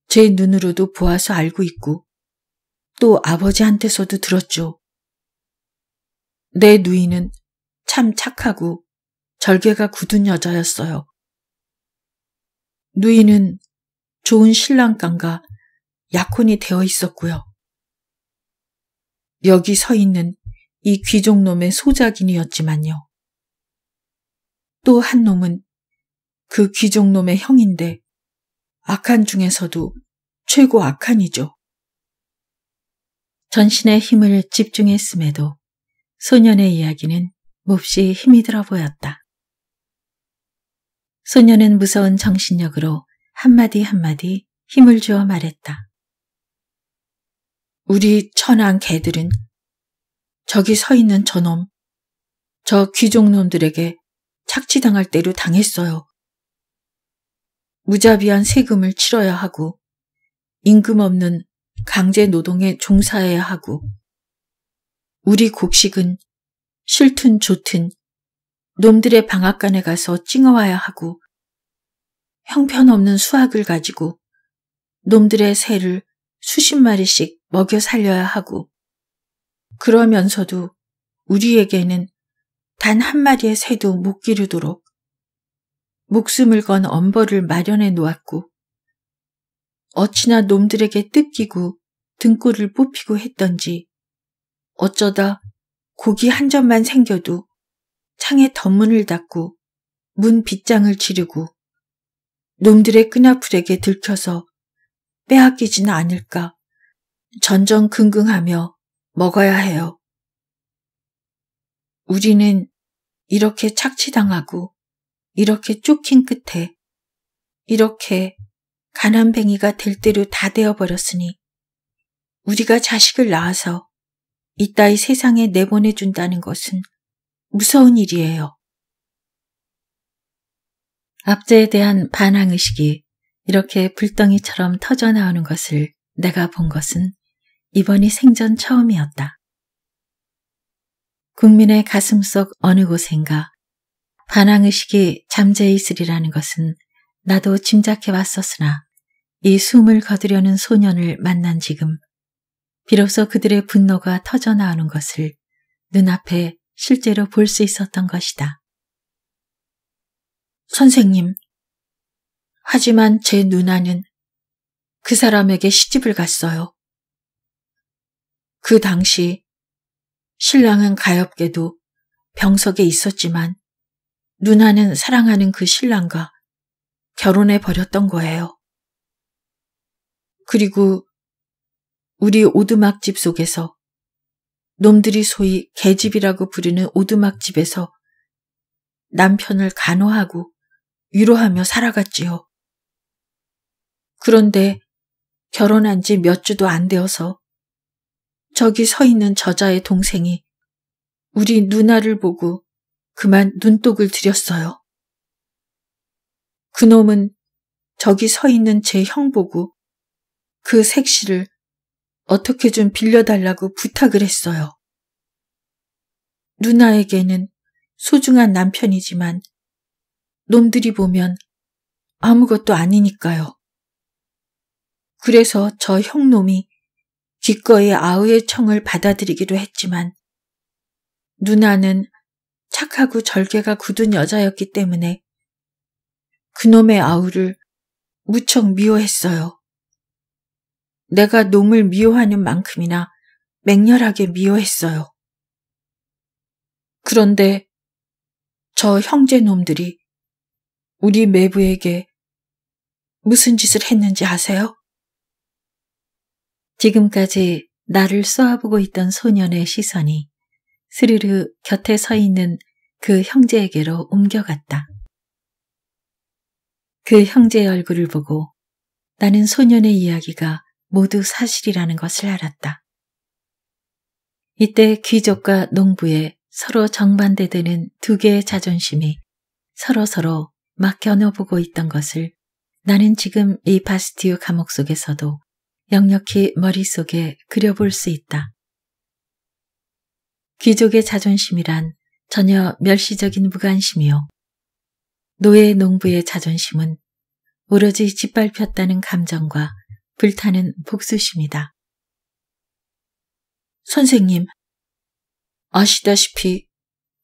제 눈으로도 보아서 알고 있고 또 아버지한테서도 들었죠. 내 누이는 참 착하고 절개가 굳은 여자였어요. 누이는 좋은 신랑감과 약혼이 되어 있었고요. 여기 서 있는 이 귀족놈의 소작인이었지만요. 또 한 놈은 그 귀족놈의 형인데 악한 중에서도 최고 악한이죠. 전신의 힘을 집중했음에도 소년의 이야기는 몹시 힘이 들어 보였다. 소년은 무서운 정신력으로 한마디 한마디 힘을 주어 말했다. 우리 천한 개들은 저기 서 있는 저놈, 저 귀족놈들에게 착취당할 대로 당했어요. 무자비한 세금을 치러야 하고 임금 없는 강제 노동에 종사해야 하고 우리 곡식은 싫든 좋든 놈들의 방앗간에 가서 찡어와야 하고 형편없는 수학을 가지고 놈들의 새를 수십 마리씩 먹여 살려야 하고 그러면서도 우리에게는 단 한 마리의 새도 못 기르도록 목숨을 건 엄벌을 마련해 놓았고 어찌나 놈들에게 뜯기고 등골을 뽑히고 했던지 어쩌다 고기 한 점만 생겨도 창에 덧문을 닫고 문 빗장을 치르고 놈들의 끈앞풀에게 들켜서 빼앗기지는 않을까 전전긍긍하며 먹어야 해요. 우리는 이렇게 착취당하고 이렇게 쫓긴 끝에 이렇게 가난뱅이가 될 대로 다 되어버렸으니 우리가 자식을 낳아서 이따위 세상에 내보내준다는 것은 무서운 일이에요. 압제에 대한 반항의식이 이렇게 불덩이처럼 터져나오는 것을 내가 본 것은 이번이 생전 처음이었다. 국민의 가슴속 어느 곳인가 반항의식이 잠재 있으리라는 것은 나도 짐작해 왔었으나 이 숨을 거두려는 소년을 만난 지금 비로소 그들의 분노가 터져나오는 것을 눈앞에 실제로 볼 수 있었던 것이다. 선생님, 하지만 제 누나는 그 사람에게 시집을 갔어요. 그 당시 신랑은 가엾게도 병석에 있었지만 누나는 사랑하는 그 신랑과 결혼해 버렸던 거예요. 그리고 우리 오두막집 속에서 놈들이 소위 개집이라고 부르는 오두막집에서 남편을 간호하고 위로하며 살아갔지요. 그런데 결혼한 지 몇 주도 안 되어서 저기 서 있는 저자의 동생이 우리 누나를 보고 그만 눈독을 들였어요. 그놈은 저기 서 있는 제 형 보고 그 색시를 어떻게 좀 빌려달라고 부탁을 했어요. 누나에게는 소중한 남편이지만 놈들이 보면 아무것도 아니니까요. 그래서 저 형놈이 기꺼이 아우의 청을 받아들이기도 했지만 누나는 착하고 절개가 굳은 여자였기 때문에 그놈의 아우를 무척 미워했어요. 내가 놈을 미워하는 만큼이나 맹렬하게 미워했어요. 그런데 저 형제 놈들이 우리 매부에게 무슨 짓을 했는지 아세요? 지금까지 나를 쏘아보고 있던 소년의 시선이 스르르 곁에 서 있는 그 형제에게로 옮겨갔다. 그 형제의 얼굴을 보고 나는 소년의 이야기가 모두 사실이라는 것을 알았다. 이때 귀족과 농부의 서로 정반대되는 두 개의 자존심이 서로서로 막겨놓고 있던 것을 나는 지금 이 바스티유 감옥 속에서도 역력히 머릿속에 그려볼 수 있다. 귀족의 자존심이란 전혀 멸시적인 무관심이요. 노예 농부의 자존심은 오로지 짓밟혔다는 감정과 불타는 복수심이다. 선생님, 아시다시피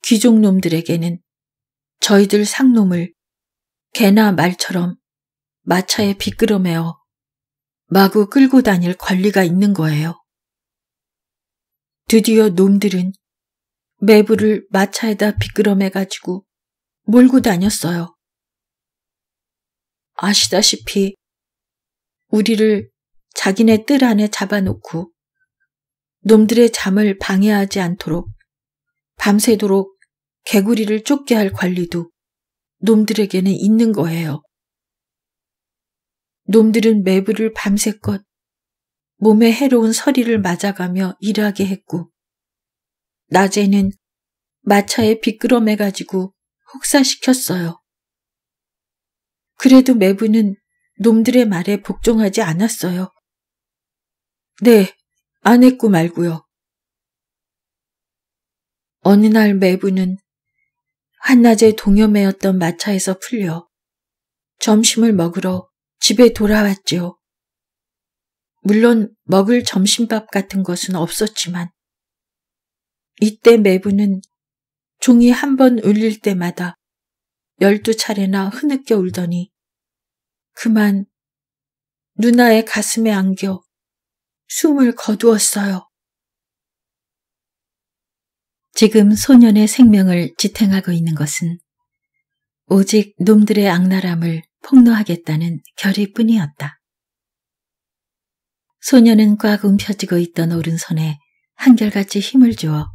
귀족놈들에게는 저희들 상놈을 개나 말처럼 마차에 비끄러매어 마구 끌고 다닐 권리가 있는 거예요. 드디어 놈들은 매부를 마차에다 비끄럼해가지고 몰고 다녔어요. 아시다시피 우리를 자기네 뜰 안에 잡아놓고 놈들의 잠을 방해하지 않도록 밤새도록 개구리를 쫓게 할 권리도 놈들에게는 있는 거예요. 놈들은 매부를 밤새껏 몸에 해로운 서리를 맞아가며 일하게 했고 낮에는 마차에 비끄럼해 가지고 혹사시켰어요. 그래도 매부는 놈들의 말에 복종하지 않았어요. 네, 안 했고 말고요. 어느 날 매부는 한낮에 동여매였던 마차에서 풀려 점심을 먹으러 집에 돌아왔지요. 물론 먹을 점심밥 같은 것은 없었지만 이때 매부는 종이 한 번 울릴 때마다 열두 차례나 흐느껴 울더니 그만 누나의 가슴에 안겨 숨을 거두었어요. 지금 소년의 생명을 지탱하고 있는 것은 오직 놈들의 악랄함을 폭로하겠다는 결의뿐이었다. 소녀는 꽉 움켜쥐고 있던 오른손에 한결같이 힘을 주어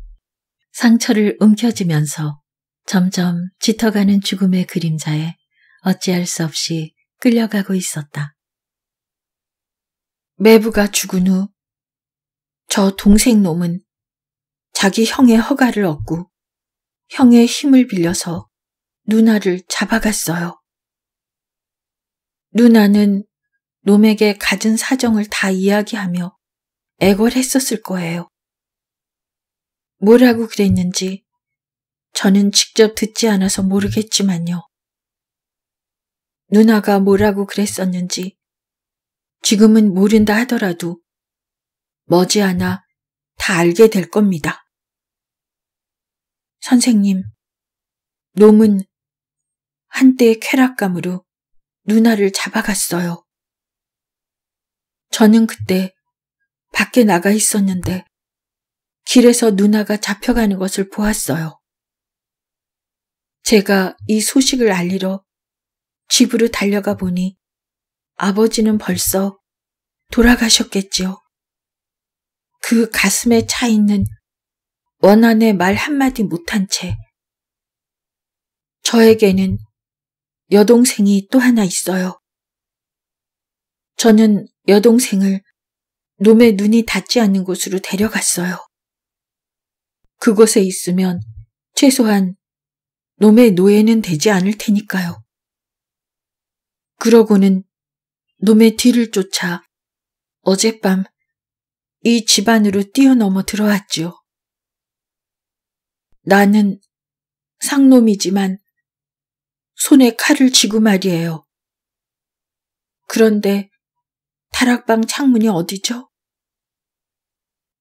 상처를 움켜쥐면서 점점 짙어가는 죽음의 그림자에 어찌할 수 없이 끌려가고 있었다. 매부가 죽은 후 저 동생 놈은 자기 형의 허가를 얻고 형의 힘을 빌려서 누나를 잡아갔어요. 누나는 놈에게 가진 사정을 다 이야기하며 애걸했었을 거예요. 뭐라고 그랬는지 저는 직접 듣지 않아서 모르겠지만요. 누나가 뭐라고 그랬었는지 지금은 모른다 하더라도 머지않아 다 알게 될 겁니다. 선생님, 놈은 한때의 쾌락감으로 누나를 잡아갔어요. 저는 그때 밖에 나가 있었는데 길에서 누나가 잡혀가는 것을 보았어요. 제가 이 소식을 알리러 집으로 달려가 보니 아버지는 벌써 돌아가셨겠지요. 그 가슴에 차 있는 원한의 말 한마디 못한 채 저에게는 여동생이 또 하나 있어요. 저는 여동생을 놈의 눈이 닿지 않는 곳으로 데려갔어요. 그곳에 있으면 최소한 놈의 노예는 되지 않을 테니까요. 그러고는 놈의 뒤를 쫓아 어젯밤 이 집안으로 뛰어넘어 들어왔지요. 나는 상놈이지만 손에 칼을 쥐고 말이에요. 그런데 다락방 창문이 어디죠?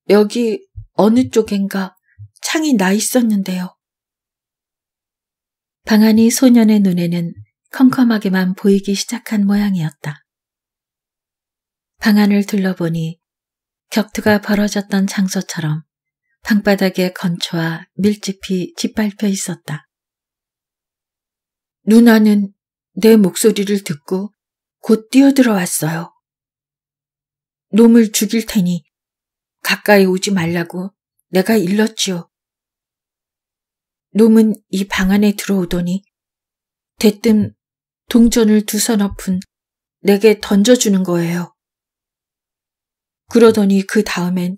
여기 어느 쪽엔가 창이 나 있었는데요. 방안이 소년의 눈에는 컴컴하게만 보이기 시작한 모양이었다. 방안을 둘러보니 격투가 벌어졌던 장소처럼 방바닥에 건초와 밀집이 짓밟혀 있었다. 누나는 내 목소리를 듣고 곧 뛰어들어왔어요. 놈을 죽일 테니 가까이 오지 말라고 내가 일렀지요. 놈은 이 방 안에 들어오더니 대뜸 동전을 두선 엎은 내게 던져주는 거예요. 그러더니 그 다음엔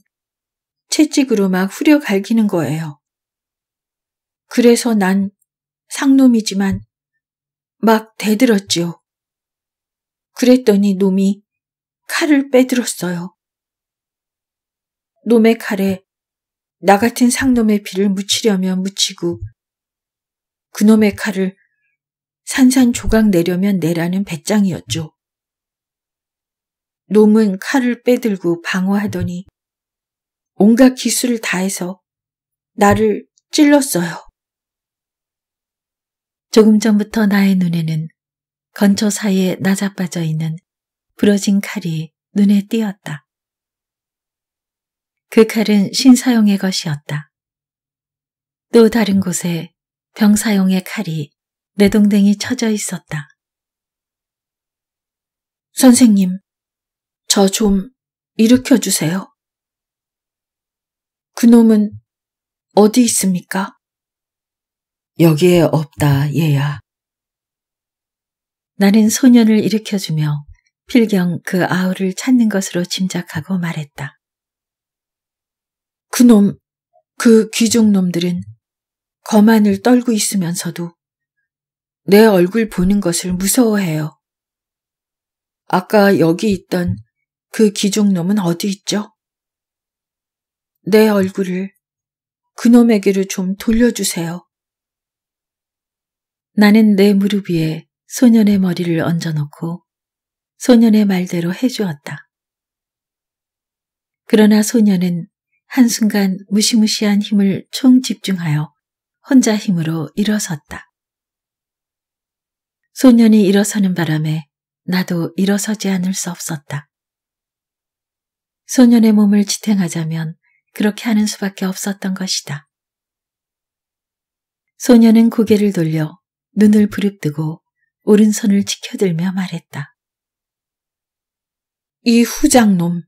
채찍으로 막 후려갈기는 거예요. 그래서 난 상놈이지만 막 대들었지요. 그랬더니 놈이 칼을 빼들었어요. 놈의 칼에 나 같은 상놈의 피를 묻히려면 묻히고 그놈의 칼을 산산조각 내려면 내라는 배짱이었죠. 놈은 칼을 빼들고 방어하더니 온갖 기술을 다해서 나를 찔렀어요. 조금 전부터 나의 눈에는 건초 사이에 낮아빠져 있는 부러진 칼이 눈에 띄었다. 그 칼은 신사용의 것이었다. 또 다른 곳에 병사용의 칼이 내 동댕이 쳐져 있었다. 선생님, 저 좀 일으켜 주세요. 그놈은 어디 있습니까? 여기에 없다, 얘야. 나는 소년을 일으켜주며 필경 그 아우를 찾는 것으로 짐작하고 말했다. 그놈, 그, 그 귀족놈들은 거만을 떨고 있으면서도 내 얼굴 보는 것을 무서워해요. 아까 여기 있던 그 귀족놈은 어디 있죠? 내 얼굴을 그놈에게로 좀 돌려주세요. 나는 내 무릎 위에 소년의 머리를 얹어놓고 소년의 말대로 해주었다. 그러나 소년은 한순간 무시무시한 힘을 총집중하여 혼자 힘으로 일어섰다. 소년이 일어서는 바람에 나도 일어서지 않을 수 없었다. 소년의 몸을 지탱하자면 그렇게 하는 수밖에 없었던 것이다. 소년은 고개를 돌려 눈을 부릅뜨고 오른손을 치켜들며 말했다. 이 후장놈,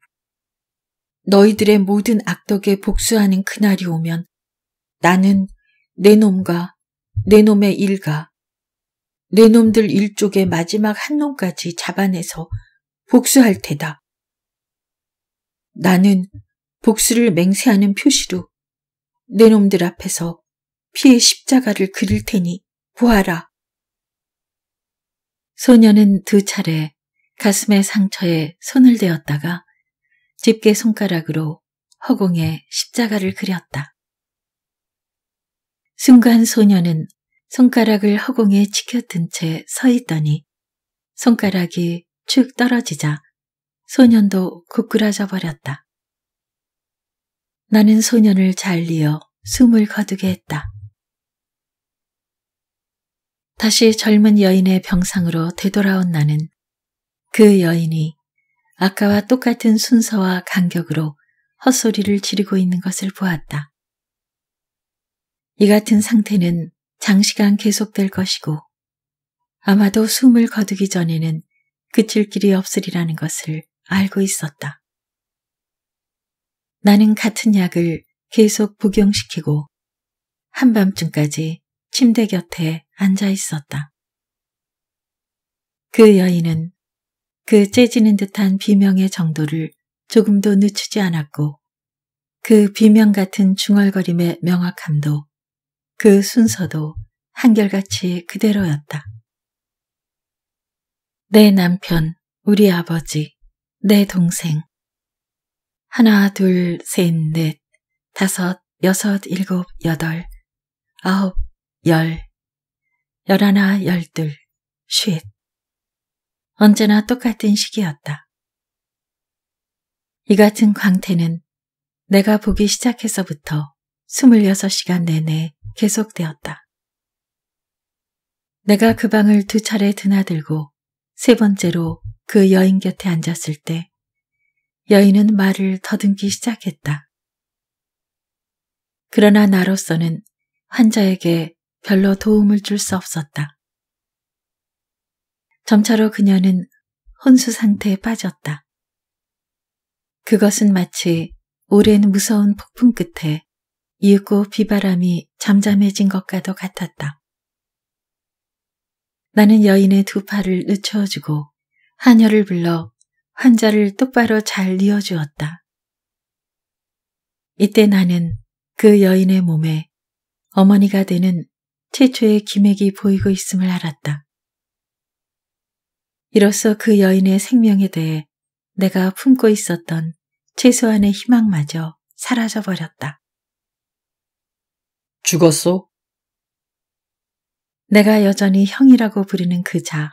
너희들의 모든 악덕에 복수하는 그날이 오면 나는 내 놈과 내 놈의 일가, 내 놈들 일족의 마지막 한 놈까지 잡아내서 복수할 테다. 나는 복수를 맹세하는 표시로 내 놈들 앞에서 피해 십자가를 그릴 테니 구하라. 소녀는 두 차례 가슴의 상처에 손을 대었다가 집게 손가락으로 허공에 십자가를 그렸다. 순간 소녀는 손가락을 허공에 치켜든 채서 있더니 손가락이 축 떨어지자 소년도 고꾸라져 버렸다. 나는 소년을 잘리어 숨을 거두게 했다. 다시 젊은 여인의 병상으로 되돌아온 나는 그 여인이 아까와 똑같은 순서와 간격으로 헛소리를 지르고 있는 것을 보았다. 이 같은 상태는 장시간 계속될 것이고 아마도 숨을 거두기 전에는 그칠 길이 없으리라는 것을 알고 있었다. 나는 같은 약을 계속 복용시키고 한밤중까지 침대 곁에 앉아 있었다. 그 여인은 그 째지는 듯한 비명의 정도를 조금도 늦추지 않았고 그 비명 같은 중얼거림의 명확함도 그 순서도 한결같이 그대로였다. 내 남편, 우리 아버지, 내 동생. 하나, 둘, 셋, 넷, 다섯, 여섯, 일곱, 여덟, 아홉, 열, 열하나 열둘, 쉿. 언제나 똑같은 시기였다. 이 같은 광태는 내가 보기 시작해서부터 26시간 내내 계속되었다. 내가 그 방을 두 차례 드나들고 세 번째로 그 여인 곁에 앉았을 때 여인은 말을 더듬기 시작했다. 그러나 나로서는 환자에게 별로 도움을 줄 수 없었다. 점차로 그녀는 혼수 상태에 빠졌다. 그것은 마치 오랜 무서운 폭풍 끝에 이윽고 비바람이 잠잠해진 것과도 같았다. 나는 여인의 두 팔을 늦춰주고 한여를 불러 환자를 똑바로 잘이어주었다 이때 나는 그 여인의 몸에 어머니가 되는 최초의 기맥이 보이고 있음을 알았다. 이로써 그 여인의 생명에 대해 내가 품고 있었던 최소한의 희망마저 사라져버렸다. 죽었소? 내가 여전히 형이라고 부르는 그 자,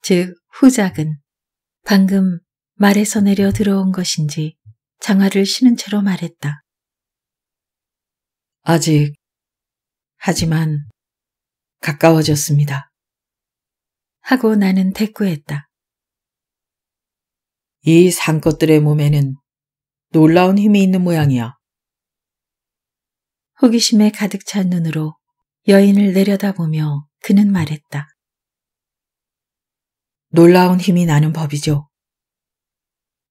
즉 후작은 방금 말에서 내려 들어온 것인지 장화를 신은 채로 말했다. 아직 하지만 가까워졌습니다. 하고 나는 대꾸했다. 이 산것들의 몸에는 놀라운 힘이 있는 모양이야. 호기심에 가득 찬 눈으로 여인을 내려다보며 그는 말했다. 놀라운 힘이 나는 법이죠.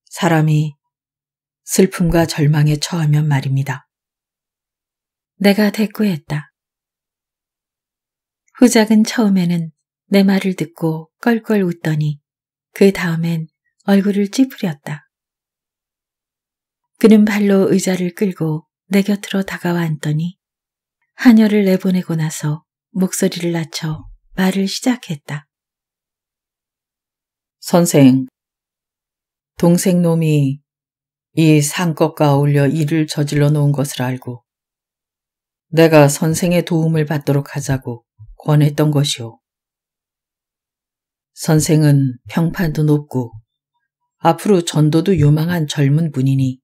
사람이 슬픔과 절망에 처하면 말입니다. 내가 대꾸했다. 후작은 처음에는 내 말을 듣고 껄껄 웃더니 그 다음엔 얼굴을 찌푸렸다. 그는 발로 의자를 끌고 내 곁으로 다가와 앉더니 한녀를 내보내고 나서 목소리를 낮춰 말을 시작했다. 선생, 동생 놈이 이 상껏과 어울려 일을 저질러 놓은 것을 알고 내가 선생의 도움을 받도록 하자고 권했던 것이오. 선생은 평판도 높고 앞으로 전도도 요망한 젊은 분이니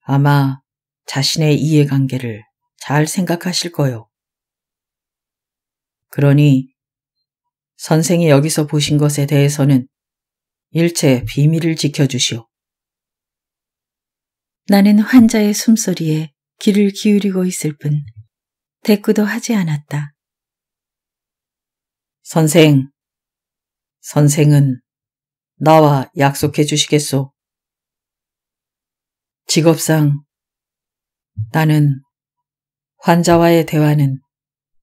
아마 자신의 이해관계를 잘 생각하실 거요. 그러니 선생이 여기서 보신 것에 대해서는 일체 비밀을 지켜주시오. 나는 환자의 숨소리에 귀를 기울이고 있을 뿐 대꾸도 하지 않았다. 선생, 선생은 나와 약속해 주시겠소. 직업상 나는 환자와의 대화는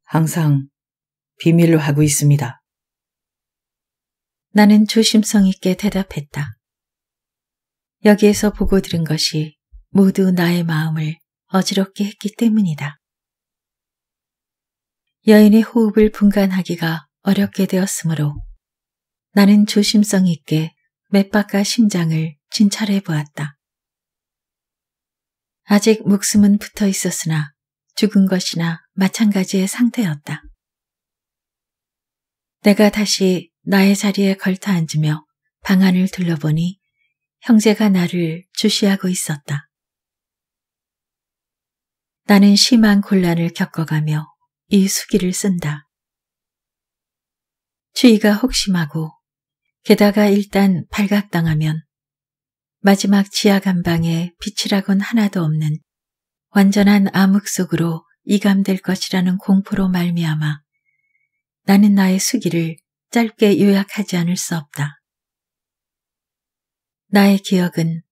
항상 비밀로 하고 있습니다. 나는 조심성 있게 대답했다. 여기에서 보고 들은 것이 모두 나의 마음을 어지럽게 했기 때문이다. 여인의 호흡을 분간하기가 어렵게 되었으므로 나는 조심성 있게 맷박과 심장을 진찰해 보았다. 아직 목숨은 붙어 있었으나 죽은 것이나 마찬가지의 상태였다. 내가 다시 나의 자리에 걸터 앉으며 방안을 둘러보니 형제가 나를 주시하고 있었다. 나는 심한 곤란을 겪어가며 이 수기를 쓴다. 추위가 혹심하고 게다가 일단 발각당하면 마지막 지하 감방에 빛이라곤 하나도 없는 완전한 암흑 속으로 이감될 것이라는 공포로 말미암아 나는 나의 수기를 짧게 요약하지 않을 수 없다. 나의 기억은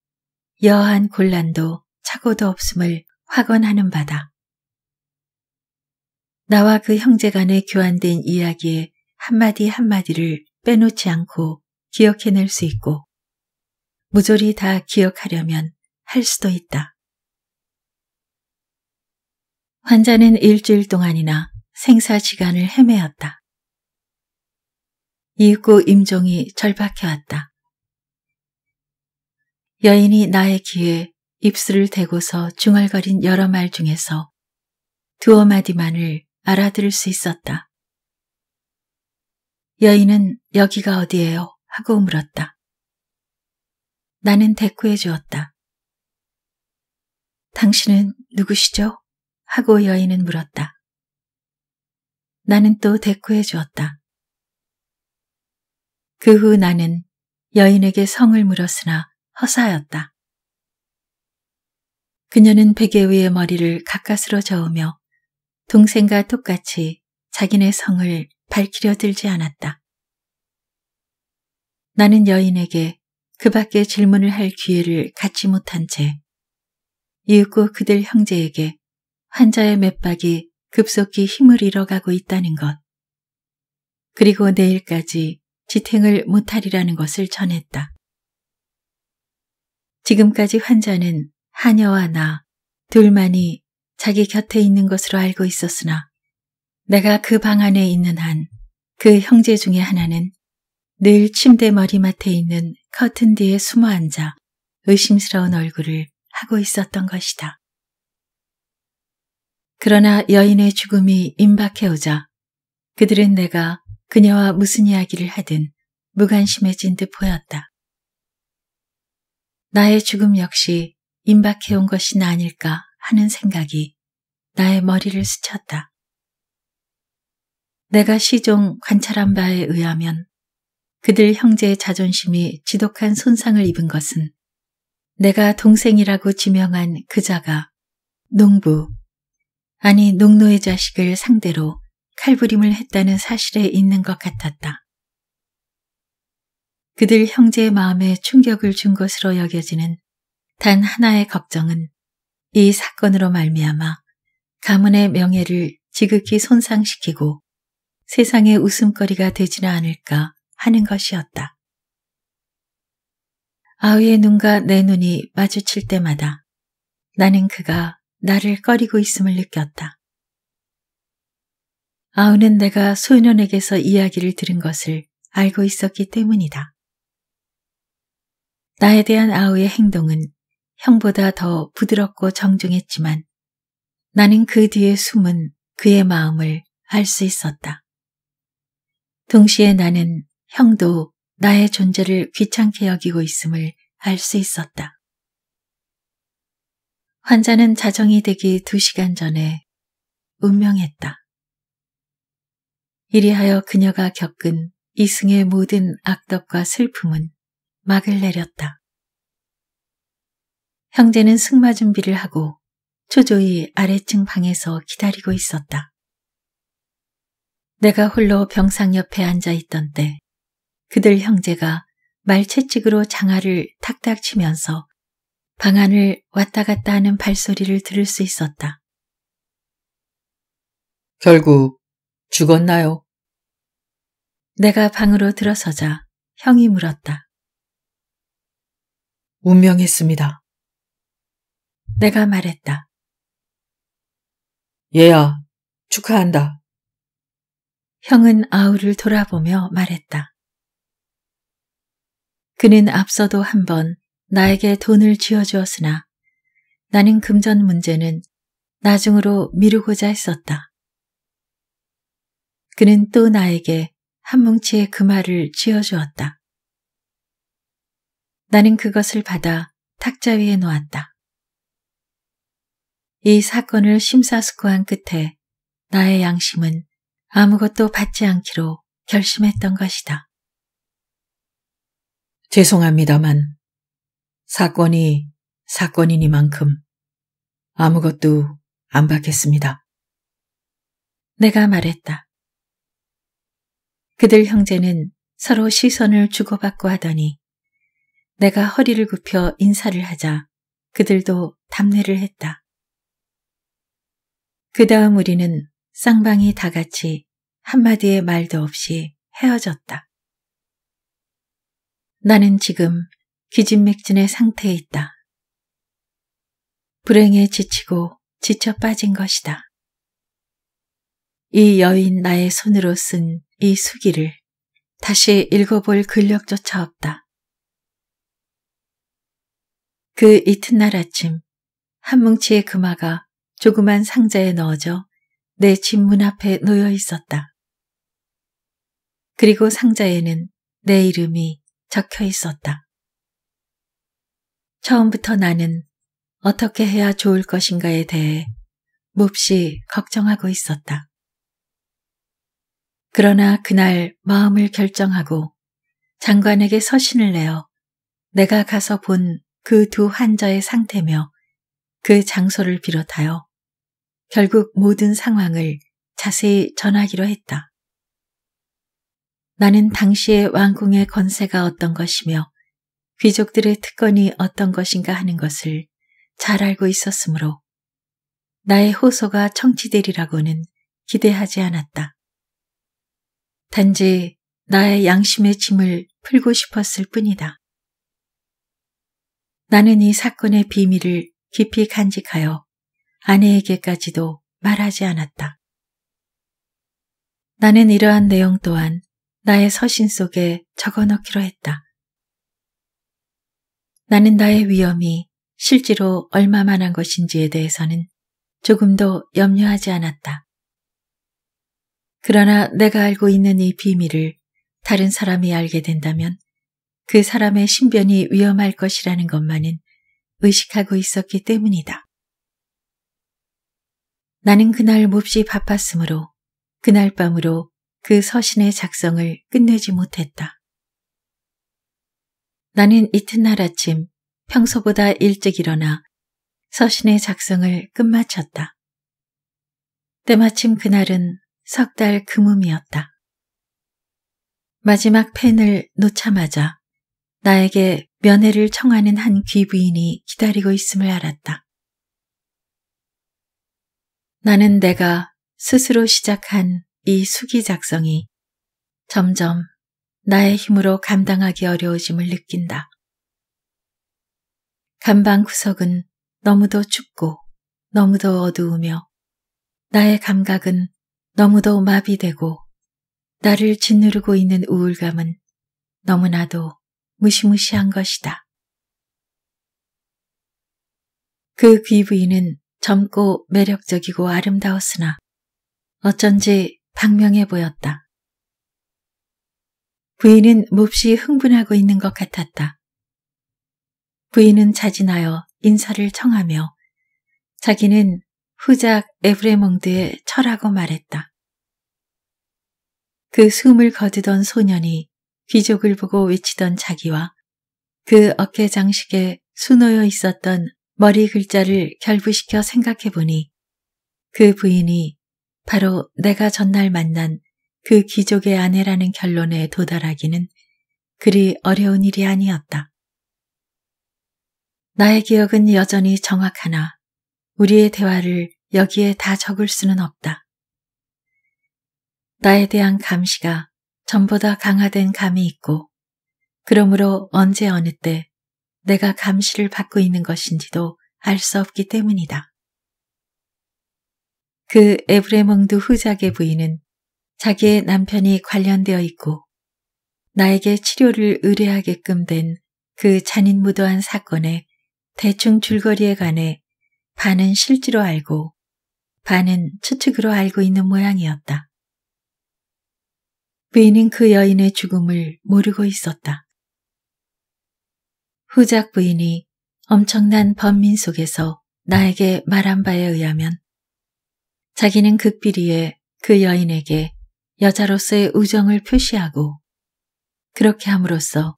여한 곤란도 착오도 없음을 확언하는 바다. 나와 그 형제 간에 교환된 이야기에 한마디 한마디를 빼놓지 않고 기억해낼 수 있고 무조리 다 기억하려면 할 수도 있다. 환자는 일주일 동안이나 생사 시간을 헤매었다. 이윽고 임종이 절박해왔다. 여인이 나의 귀에 입술을 대고서 중얼거린 여러 말 중에서 두어 마디만을 알아들을 수 있었다. 여인은 여기가 어디예요? 하고 물었다. 나는 대꾸해 주었다. 당신은 누구시죠? 하고 여인은 물었다. 나는 또 대꾸해 주었다. 그 후 나는 여인에게 성을 물었으나 허사였다. 그녀는 베개 위의 머리를 가까스로 저으며 동생과 똑같이 자기네 성을 밝히려 들지 않았다. 나는 여인에게 그 밖에 질문을 할 기회를 갖지 못한 채 이윽고 그들 형제에게 환자의 맷박이 급속히 힘을 잃어가고 있다는 것 그리고 내일까지 지탱을 못하리라는 것을 전했다. 지금까지 환자는 하녀와 나 둘만이 자기 곁에 있는 것으로 알고 있었으나 내가 그 방 안에 있는 한 그 형제 중의 하나는 늘 침대 머리맡에 있는 커튼 뒤에 숨어 앉아 의심스러운 얼굴을 하고 있었던 것이다. 그러나 여인의 죽음이 임박해오자 그들은 내가 그녀와 무슨 이야기를 하든 무관심해진 듯 보였다. 나의 죽음 역시 임박해온 것이 아닐까 하는 생각이 나의 머리를 스쳤다. 내가 시종 관찰한 바에 의하면 그들 형제의 자존심이 지독한 손상을 입은 것은 내가 동생이라고 지명한 그자가 농부, 아니 농노의 자식을 상대로 칼부림을 했다는 사실에 있는 것 같았다. 그들 형제의 마음에 충격을 준 것으로 여겨지는 단 하나의 걱정은 이 사건으로 말미암아 가문의 명예를 지극히 손상시키고 세상의 웃음거리가 되지는 않을까 하는 것이었다. 아우의 눈과 내 눈이 마주칠 때마다 나는 그가 나를 꺼리고 있음을 느꼈다. 아우는 내가 소년에게서 이야기를 들은 것을 알고 있었기 때문이다. 나에 대한 아우의 행동은 형보다 더 부드럽고 정중했지만 나는 그 뒤에 숨은 그의 마음을 알 수 있었다. 동시에 나는 형도 나의 존재를 귀찮게 여기고 있음을 알 수 있었다. 환자는 자정이 되기 두시간 전에 운명했다. 이리하여 그녀가 겪은 이승의 모든 악덕과 슬픔은 막을 내렸다. 형제는 승마 준비를 하고 초조히 아래층 방에서 기다리고 있었다. 내가 홀로 병상 옆에 앉아 있던 때 그들 형제가 말채찍으로 장화를 탁탁 치면서 방안을 왔다 갔다 하는 발소리를 들을 수 있었다. 결국 죽었나요? 내가 방으로 들어서자 형이 물었다. 운명했습니다. 내가 말했다. 얘야, 축하한다. 형은 아우를 돌아보며 말했다. 그는 앞서도 한 번 나에게 돈을 쥐어주었으나 나는 금전 문제는 나중으로 미루고자 했었다. 그는 또 나에게 한 뭉치의 금알을 그 쥐어주었다. 나는 그것을 받아 탁자 위에 놓았다. 이 사건을 심사숙고한 끝에 나의 양심은 아무것도 받지 않기로 결심했던 것이다. 죄송합니다만 사건이 사건이니만큼 아무것도 안 받겠습니다. 내가 말했다. 그들 형제는 서로 시선을 주고받고 하더니 내가 허리를 굽혀 인사를 하자 그들도 답례를 했다. 그 다음 우리는 쌍방이 다 같이 한마디의 말도 없이 헤어졌다. 나는 지금 기진맥진의 상태에 있다. 불행에 지치고 지쳐 빠진 것이다. 이 여인 나의 손으로 쓴 이 수기를 다시 읽어볼 근력조차 없다. 그 이튿날 아침 한 뭉치의 금화가 조그만 상자에 넣어져 내 집 문 앞에 놓여 있었다. 그리고 상자에는 내 이름이 적혀 있었다. 처음부터 나는 어떻게 해야 좋을 것인가에 대해 몹시 걱정하고 있었다. 그러나 그날 마음을 결정하고 장관에게 서신을 내어 내가 가서 본 그 두 환자의 상태며 그 장소를 비롯하여 결국 모든 상황을 자세히 전하기로 했다. 나는 당시의 왕궁의 권세가 어떤 것이며 귀족들의 특권이 어떤 것인가 하는 것을 잘 알고 있었으므로 나의 호소가 청취되리라고는 기대하지 않았다. 단지 나의 양심의 짐을 풀고 싶었을 뿐이다. 나는 이 사건의 비밀을 깊이 간직하여 아내에게까지도 말하지 않았다. 나는 이러한 내용 또한 나의 서신 속에 적어 넣기로 했다. 나는 나의 위험이 실제로 얼마만한 것인지에 대해서는 조금도 염려하지 않았다. 그러나 내가 알고 있는 이 비밀을 다른 사람이 알게 된다면 그 사람의 신변이 위험할 것이라는 것만은 의식하고 있었기 때문이다. 나는 그날 몹시 바빴으므로 그날 밤으로 그 서신의 작성을 끝내지 못했다. 나는 이튿날 아침 평소보다 일찍 일어나 서신의 작성을 끝마쳤다. 때마침 그날은 석달 금음이었다. 마지막 펜을 놓자마자 나에게 면회를 청하는 한 귀부인이 기다리고 있음을 알았다. 나는 내가 스스로 시작한 이 수기 작성이 점점 나의 힘으로 감당하기 어려워짐을 느낀다. 감방 구석은 너무도 춥고 너무도 어두우며 나의 감각은 너무도 마비되고 나를 짓누르고 있는 우울감은 너무나도 무시무시한 것이다. 그 귀부인은 젊고 매력적이고 아름다웠으나 어쩐지 방명해 보였다. 부인은 몹시 흥분하고 있는 것 같았다. 부인은 자진하여 인사를 청하며 자기는 후작 에브레몽드의 처라고 말했다. 그 숨을 거두던 소년이 귀족을 보고 외치던 자기와 그 어깨 장식에 수놓여 있었던 머리 글자를 결부시켜 생각해 보니 그 부인이 바로 내가 전날 만난 그 귀족의 아내라는 결론에 도달하기는 그리 어려운 일이 아니었다. 나의 기억은 여전히 정확하나 우리의 대화를 여기에 다 적을 수는 없다. 나에 대한 감시가 전보다 강화된 감이 있고 그러므로 언제 어느 때 내가 감시를 받고 있는 것인지도 알 수 없기 때문이다. 그 에브레몽드 후작의 부인은 자기의 남편이 관련되어 있고 나에게 치료를 의뢰하게끔 된 그 잔인무도한 사건의 대충 줄거리에 관해 반은 실제로 알고 반은 추측으로 알고 있는 모양이었다. 부인은 그 여인의 죽음을 모르고 있었다. 후작 부인이 엄청난 범민 속에서 나에게 말한 바에 의하면 자기는 극비리에 그 여인에게 여자로서의 우정을 표시하고 그렇게 함으로써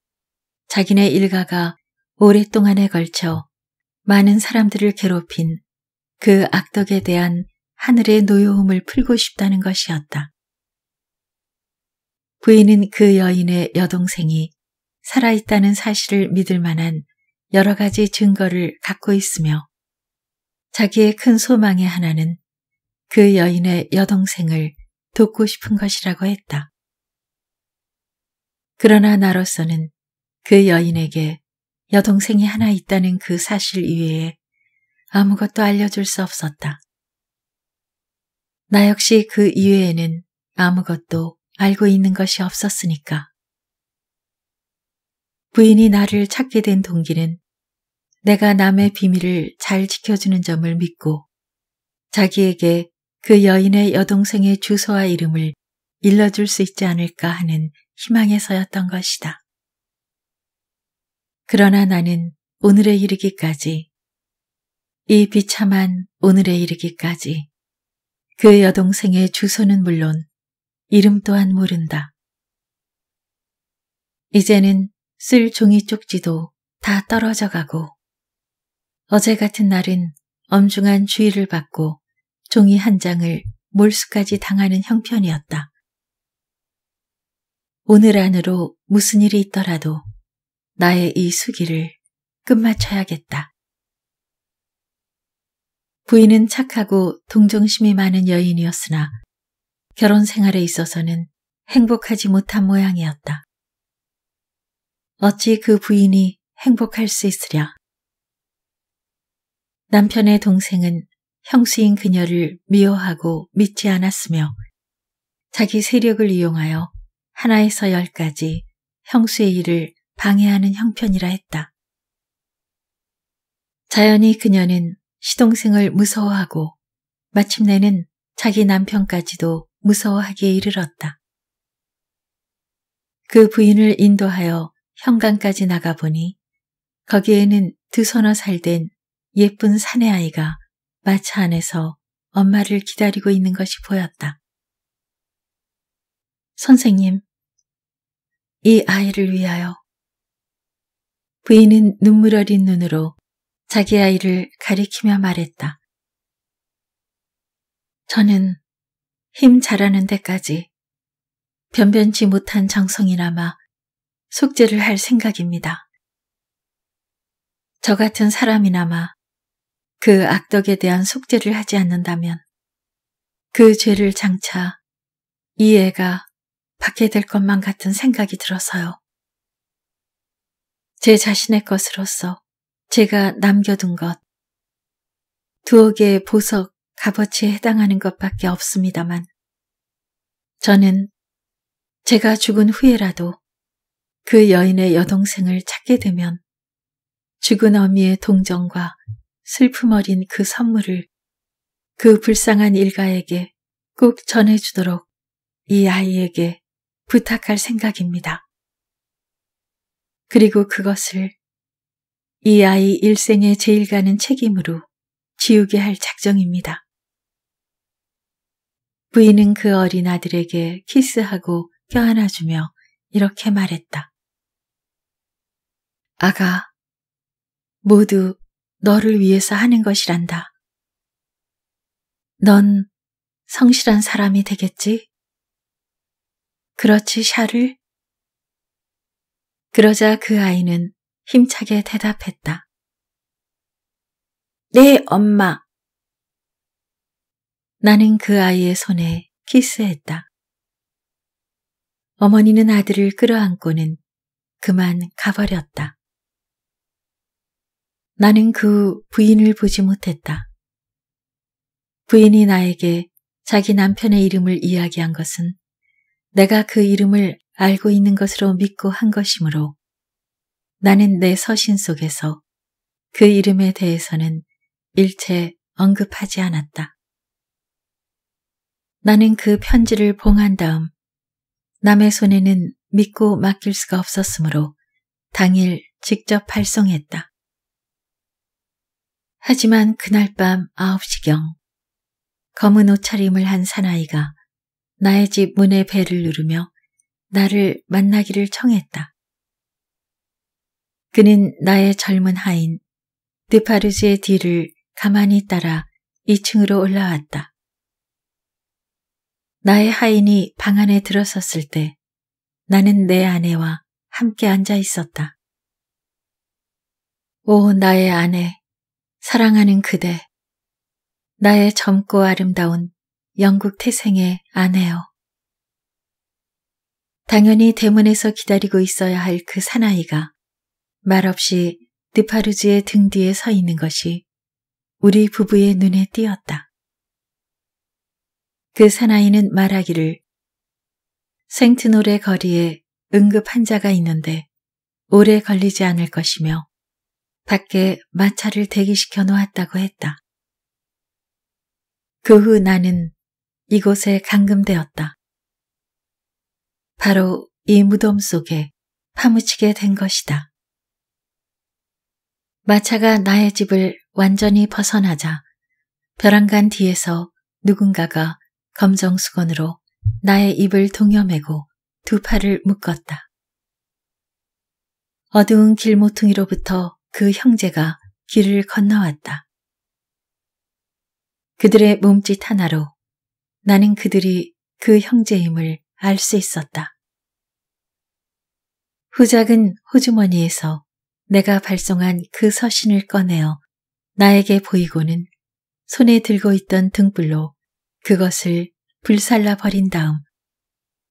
자기네 일가가 오랫동안에 걸쳐 많은 사람들을 괴롭힌 그 악덕에 대한 하늘의 노여움을 풀고 싶다는 것이었다. 부인은 그 여인의 여동생이 살아있다는 사실을 믿을 만한 여러 가지 증거를 갖고 있으며 자기의 큰 소망의 하나는 그 여인의 여동생을 돕고 싶은 것이라고 했다. 그러나 나로서는 그 여인에게 여동생이 하나 있다는 그 사실 이외에 아무것도 알려줄 수 없었다. 나 역시 그 이외에는 아무것도 알고 있는 것이 없었으니까. 부인이 나를 찾게 된 동기는 내가 남의 비밀을 잘 지켜주는 점을 믿고 자기에게 그 여인의 여동생의 주소와 이름을 일러줄 수 있지 않을까 하는 희망에서였던 것이다. 그러나 나는 오늘에 이르기까지 이 비참한 오늘에 이르기까지 그 여동생의 주소는 물론 이름 또한 모른다. 이제는 쓸 종이 쪽지도 다 떨어져 가고 어제 같은 날은 엄중한 주의를 받고 종이 한 장을 몰수까지 당하는 형편이었다. 오늘 안으로 무슨 일이 있더라도 나의 이 수기를 끝마쳐야겠다. 부인은 착하고 동정심이 많은 여인이었으나 결혼 생활에 있어서는 행복하지 못한 모양이었다. 어찌 그 부인이 행복할 수 있으랴. 남편의 동생은 형수인 그녀를 미워하고 믿지 않았으며 자기 세력을 이용하여 하나에서 열까지 형수의 일을 방해하는 형편이라 했다. 자연히 그녀는 시동생을 무서워하고 마침내는 자기 남편까지도 무서워하기에 이르렀다. 그 부인을 인도하여 현관까지 나가보니 거기에는 두 서너 살 된 예쁜 사내아이가 마차 안에서 엄마를 기다리고 있는 것이 보였다. 선생님, 이 아이를 위하여. 부인은 눈물 어린 눈으로 자기 아이를 가리키며 말했다. 저는 힘 자라는 데까지 변변치 못한 정성이나마 속죄를 할 생각입니다. 저 같은 사람이나마 그 악덕에 대한 속죄를 하지 않는다면 그 죄를 장차 이 애가 받게 될 것만 같은 생각이 들어서요. 제 자신의 것으로서 제가 남겨둔 것, 두어 개의 보석, 값어치에 해당하는 것밖에 없습니다만 저는 제가 죽은 후에라도 그 여인의 여동생을 찾게 되면 죽은 어미의 동정과 슬픔 어린 그 선물을 그 불쌍한 일가에게 꼭 전해주도록 이 아이에게 부탁할 생각입니다. 그리고 그것을 이 아이 일생에 제일 가는 책임으로 지우게 할 작정입니다. 부인은 그 어린 아들에게 키스하고 껴안아주며 이렇게 말했다. 아가, 모두 너를 위해서 하는 것이란다. 넌 성실한 사람이 되겠지? 그렇지, 샤를? 그러자 그 아이는 힘차게 대답했다. 네, 엄마. 나는 그 아이의 손에 키스했다. 어머니는 아들을 끌어안고는 그만 가버렸다. 나는 그 부인을 보지 못했다. 부인이 나에게 자기 남편의 이름을 이야기한 것은 내가 그 이름을 알고 있는 것으로 믿고 한 것이므로 나는 내 서신 속에서 그 이름에 대해서는 일체 언급하지 않았다. 나는 그 편지를 봉한 다음 남의 손에는 믿고 맡길 수가 없었으므로 당일 직접 발송했다. 하지만 그날 밤 9시경 검은 옷차림을 한 사나이가 나의 집 문의 배를 누르며 나를 만나기를 청했다. 그는 나의 젊은 하인 드파르즈의 뒤를 가만히 따라 2층으로 올라왔다. 나의 하인이 방 안에 들어섰을 때 나는 내 아내와 함께 앉아 있었다. 오 나의 아내, 사랑하는 그대, 나의 젊고 아름다운 영국 태생의 아내요. 당연히 대문에서 기다리고 있어야 할 그 사나이가 말없이 드파르지의 등 뒤에 서 있는 것이 우리 부부의 눈에 띄었다. 그 사나이는 말하기를 생트노의 거리에 응급 환자가 있는데 오래 걸리지 않을 것이며 밖에 마차를 대기시켜 놓았다고 했다. 그 후 나는 이곳에 감금되었다. 바로 이 무덤 속에 파묻히게 된 것이다. 마차가 나의 집을 완전히 벗어나자 벼랑간 뒤에서 누군가가 검정 수건으로 나의 입을 동여매고 두 팔을 묶었다. 어두운 길모퉁이로부터 그 형제가 길을 건너왔다. 그들의 몸짓 하나로 나는 그들이 그 형제임을 알 수 있었다. 후작은 호주머니에서 내가 발송한 그 서신을 꺼내어 나에게 보이고는 손에 들고 있던 등불로 그것을 불살라 버린 다음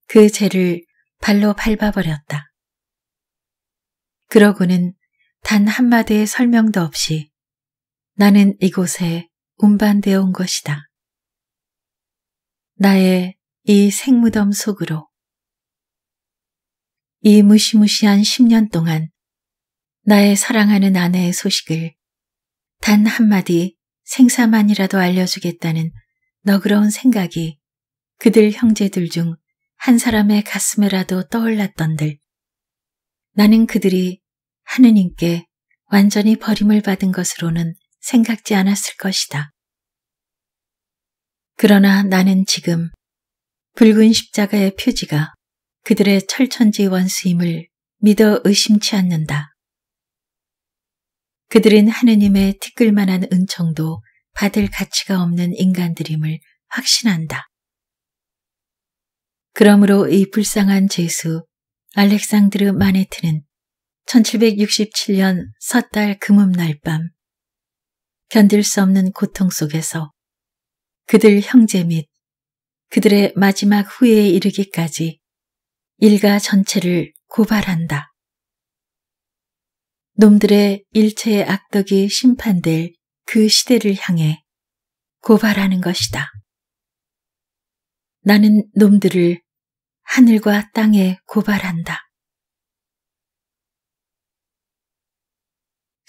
그 죄를 발로 밟아버렸다. 그러고는 단 한마디의 설명도 없이 나는 이곳에 운반되어 온 것이다. 나의 이 생무덤 속으로 이 무시무시한 10년 동안 나의 사랑하는 아내의 소식을 단 한마디 생사만이라도 알려주겠다는 너그러운 생각이 그들 형제들 중 한 사람의 가슴에라도 떠올랐던들 나는 그들이 하느님께 완전히 버림을 받은 것으로는 생각지 않았을 것이다. 그러나 나는 지금 붉은 십자가의 표지가 그들의 철천지 원수임을 믿어 의심치 않는다. 그들은 하느님의 티끌만한 은총도 받을 가치가 없는 인간들임을 확신한다. 그러므로 이 불쌍한 제수 알렉상드르 마네트는 1767년 섣달 금음날 밤 견딜 수 없는 고통 속에서 그들 형제 및 그들의 마지막 후예에 이르기까지 일가 전체를 고발한다. 놈들의 일체의 악덕이 심판될 그 시대를 향해 고발하는 것이다. 나는 놈들을 하늘과 땅에 고발한다.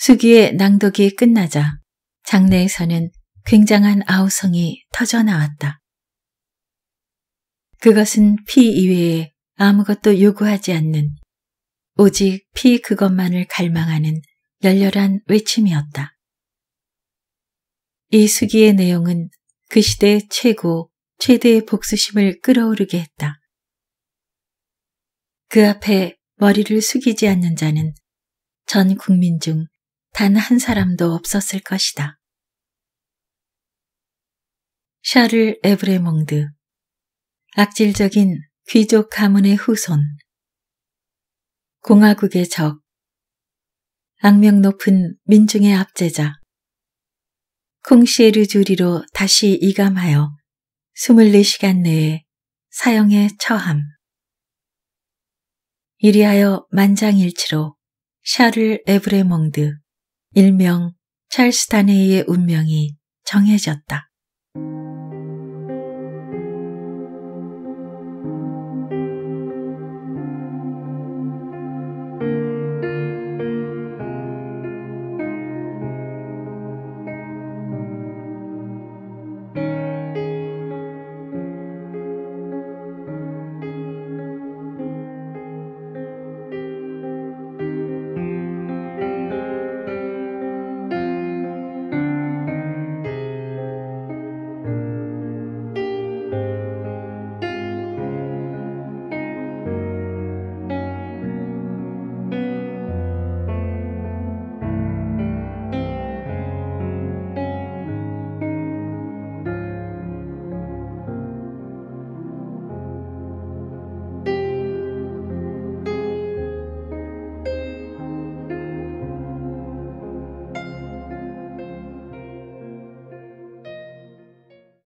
수기의 낭독이 끝나자 장내에서는 굉장한 아우성이 터져나왔다. 그것은 피 이외에 아무것도 요구하지 않는 오직 피 그것만을 갈망하는 열렬한 외침이었다. 이 수기의 내용은 그 시대 최고, 최대의 복수심을 끌어오르게 했다. 그 앞에 머리를 숙이지 않는 자는 전 국민 중 단한 사람도 없었을 것이다. 샤를 에브레몽드 악질적인 귀족 가문의 후손 공화국의 적 악명 높은 민중의 압제자 콩시에르 주리로 다시 이감하여 24시간 내에 사형에 처함. 이리하여 만장일치로 샤를 에브레몽드 일명 찰스 다네이의 운명이 정해졌다.